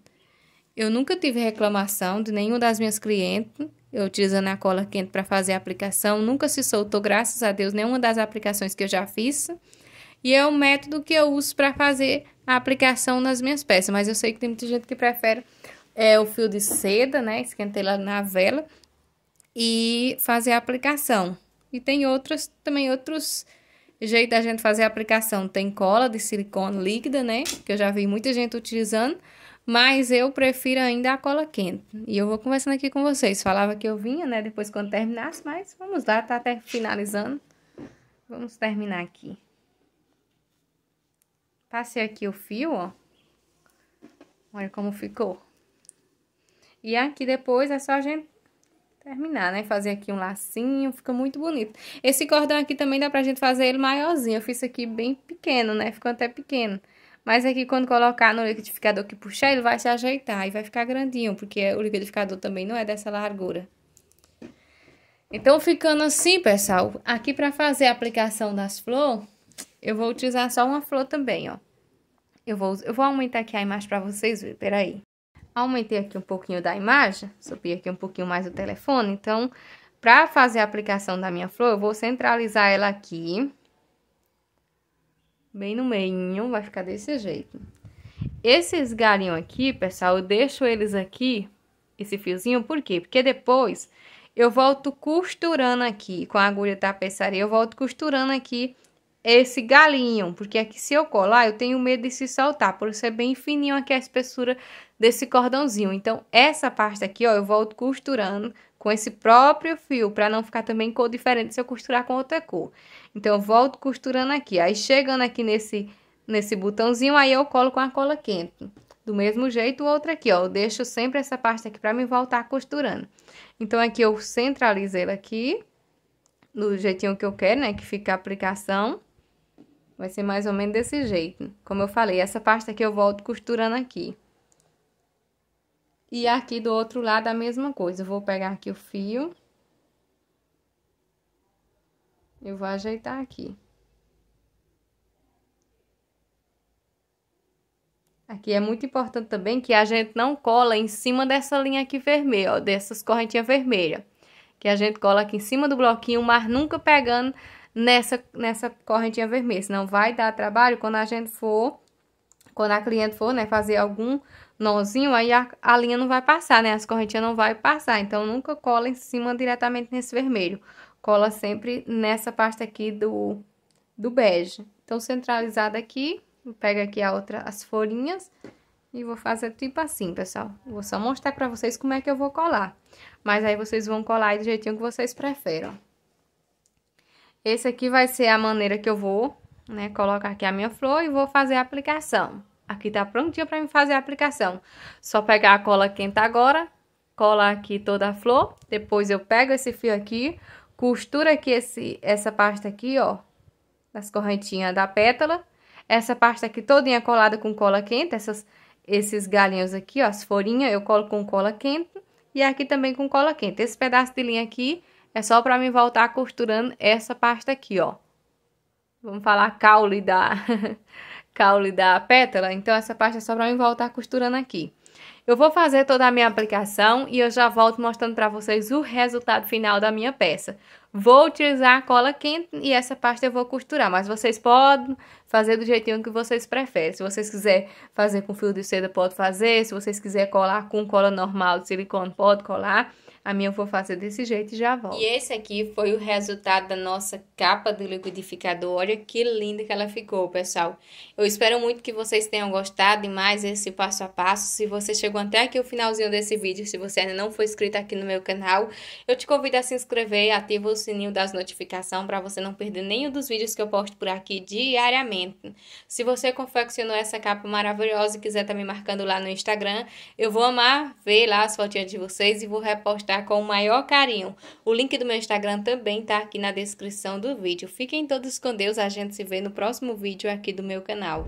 Eu nunca tive reclamação de nenhuma das minhas clientes utilizando a cola quente para fazer a aplicação. Nunca se soltou, graças a Deus, nenhuma das aplicações que eu já fiz. E é o método que eu uso para fazer a aplicação nas minhas peças. Mas eu sei que tem muita gente que prefere é, o fio de seda, né? Esquentei lá na vela e fazer a aplicação. E tem outros também outros jeitos da gente fazer a aplicação. Tem cola de silicone líquida, né? Que eu já vi muita gente utilizando. Mas eu prefiro ainda a cola quente. E eu vou conversando aqui com vocês. Falava que eu vinha, né? Depois quando terminasse, mas vamos lá, tá até finalizando. Vamos terminar aqui. Passei aqui o fio, ó. Olha como ficou. E aqui depois é só a gente terminar, né? Fazer aqui um lacinho, fica muito bonito. Esse cordão aqui também dá pra gente fazer ele maiorzinho. Eu fiz aqui bem pequeno, né? Ficou até pequeno. Mas aqui, é quando colocar no liquidificador que puxar, ele vai se ajeitar e vai ficar grandinho, porque o liquidificador também não é dessa largura. Então, ficando assim, pessoal, aqui para fazer a aplicação das flores, eu vou utilizar só uma flor também, ó. Eu vou, eu vou aumentar aqui a imagem para vocês verem, peraí. Aumentei aqui um pouquinho da imagem, subi aqui um pouquinho mais o telefone, então, para fazer a aplicação da minha flor, eu vou centralizar ela aqui bem no meio, vai ficar desse jeito. Esses galinhos aqui, pessoal, eu deixo eles aqui, esse fiozinho, por quê? Porque depois eu volto costurando aqui, com a agulha tapeçaria, eu volto costurando aqui esse galinho, porque aqui se eu colar, eu tenho medo de se soltar, por isso é bem fininho aqui a espessura desse cordãozinho. Então, essa parte aqui, ó, eu volto costurando com esse próprio fio, para não ficar também cor diferente se eu costurar com outra cor. Então, eu volto costurando aqui. Aí, chegando aqui nesse, nesse botãozinho, aí eu colo com a cola quente. Do mesmo jeito, outra aqui, ó. Eu deixo sempre essa parte aqui para me voltar costurando. Então, aqui eu centralizei ela aqui, do jeitinho que eu quero, né? Que fica a aplicação. Vai ser mais ou menos desse jeito. Como eu falei, essa parte aqui eu volto costurando aqui. E aqui do outro lado a mesma coisa. Eu vou pegar aqui o fio. Eu vou ajeitar aqui. Aqui é muito importante também que a gente não cola em cima dessa linha aqui vermelha, ó, dessas correntinhas vermelhas. Que a gente cola aqui em cima do bloquinho, mas nunca pegando nessa, nessa correntinha vermelha. Senão vai dar trabalho quando a gente for, quando a cliente for, né, fazer algum nozinho, aí a, a linha não vai passar, né? As correntinhas não vai passar. Então, nunca cola em cima diretamente nesse vermelho. Cola sempre nessa parte aqui do, do bege. Então, centralizada aqui, pega aqui a outra, as folhinhas. E vou fazer tipo assim, pessoal. Vou só mostrar pra vocês como é que eu vou colar. Mas aí vocês vão colar aí do jeitinho que vocês ó. Esse aqui vai ser a maneira que eu vou, né, colocar aqui a minha flor e vou fazer a aplicação. Aqui tá prontinha para mim fazer a aplicação. Só pegar a cola quente agora, cola aqui toda a flor, depois eu pego esse fio aqui, costura aqui esse, essa pasta aqui, ó, das correntinhas da pétala. Essa pasta aqui todinha colada com cola quente, essas, esses galinhos aqui, ó, as folhinhas, eu colo com cola quente. E aqui também com cola quente. Esse pedaço de linha aqui é só pra mim voltar costurando essa pasta aqui, ó. Vamos falar caule da... caule da pétala, então essa parte é só para eu voltar costurando aqui. Eu vou fazer toda a minha aplicação e eu já volto mostrando para vocês o resultado final da minha peça. Vou utilizar a cola quente e essa parte eu vou costurar, mas vocês podem fazer do jeitinho que vocês preferem. Se vocês quiserem fazer com fio de seda, pode fazer. Se vocês quiserem colar com cola normal de silicone, pode colar. A minha eu vou fazer é desse jeito e já volto. E esse aqui foi o resultado da nossa capa do liquidificador. Olha que linda que ela ficou, pessoal. Eu espero muito que vocês tenham gostado de mais esse passo a passo. Se você chegou até aqui o finalzinho desse vídeo, se você ainda não foi inscrito aqui no meu canal, eu te convido a se inscrever, e ativa o sininho das notificações para você não perder nenhum dos vídeos que eu posto por aqui diariamente. Se você confeccionou essa capa maravilhosa e quiser estar tá me marcando lá no Instagram, eu vou amar ver lá as fotinhas de vocês e vou repostar com o maior carinho. O link do meu Instagram também está aqui na descrição do vídeo. Fiquem todos com Deus, a gente se vê no próximo vídeo aqui do meu canal.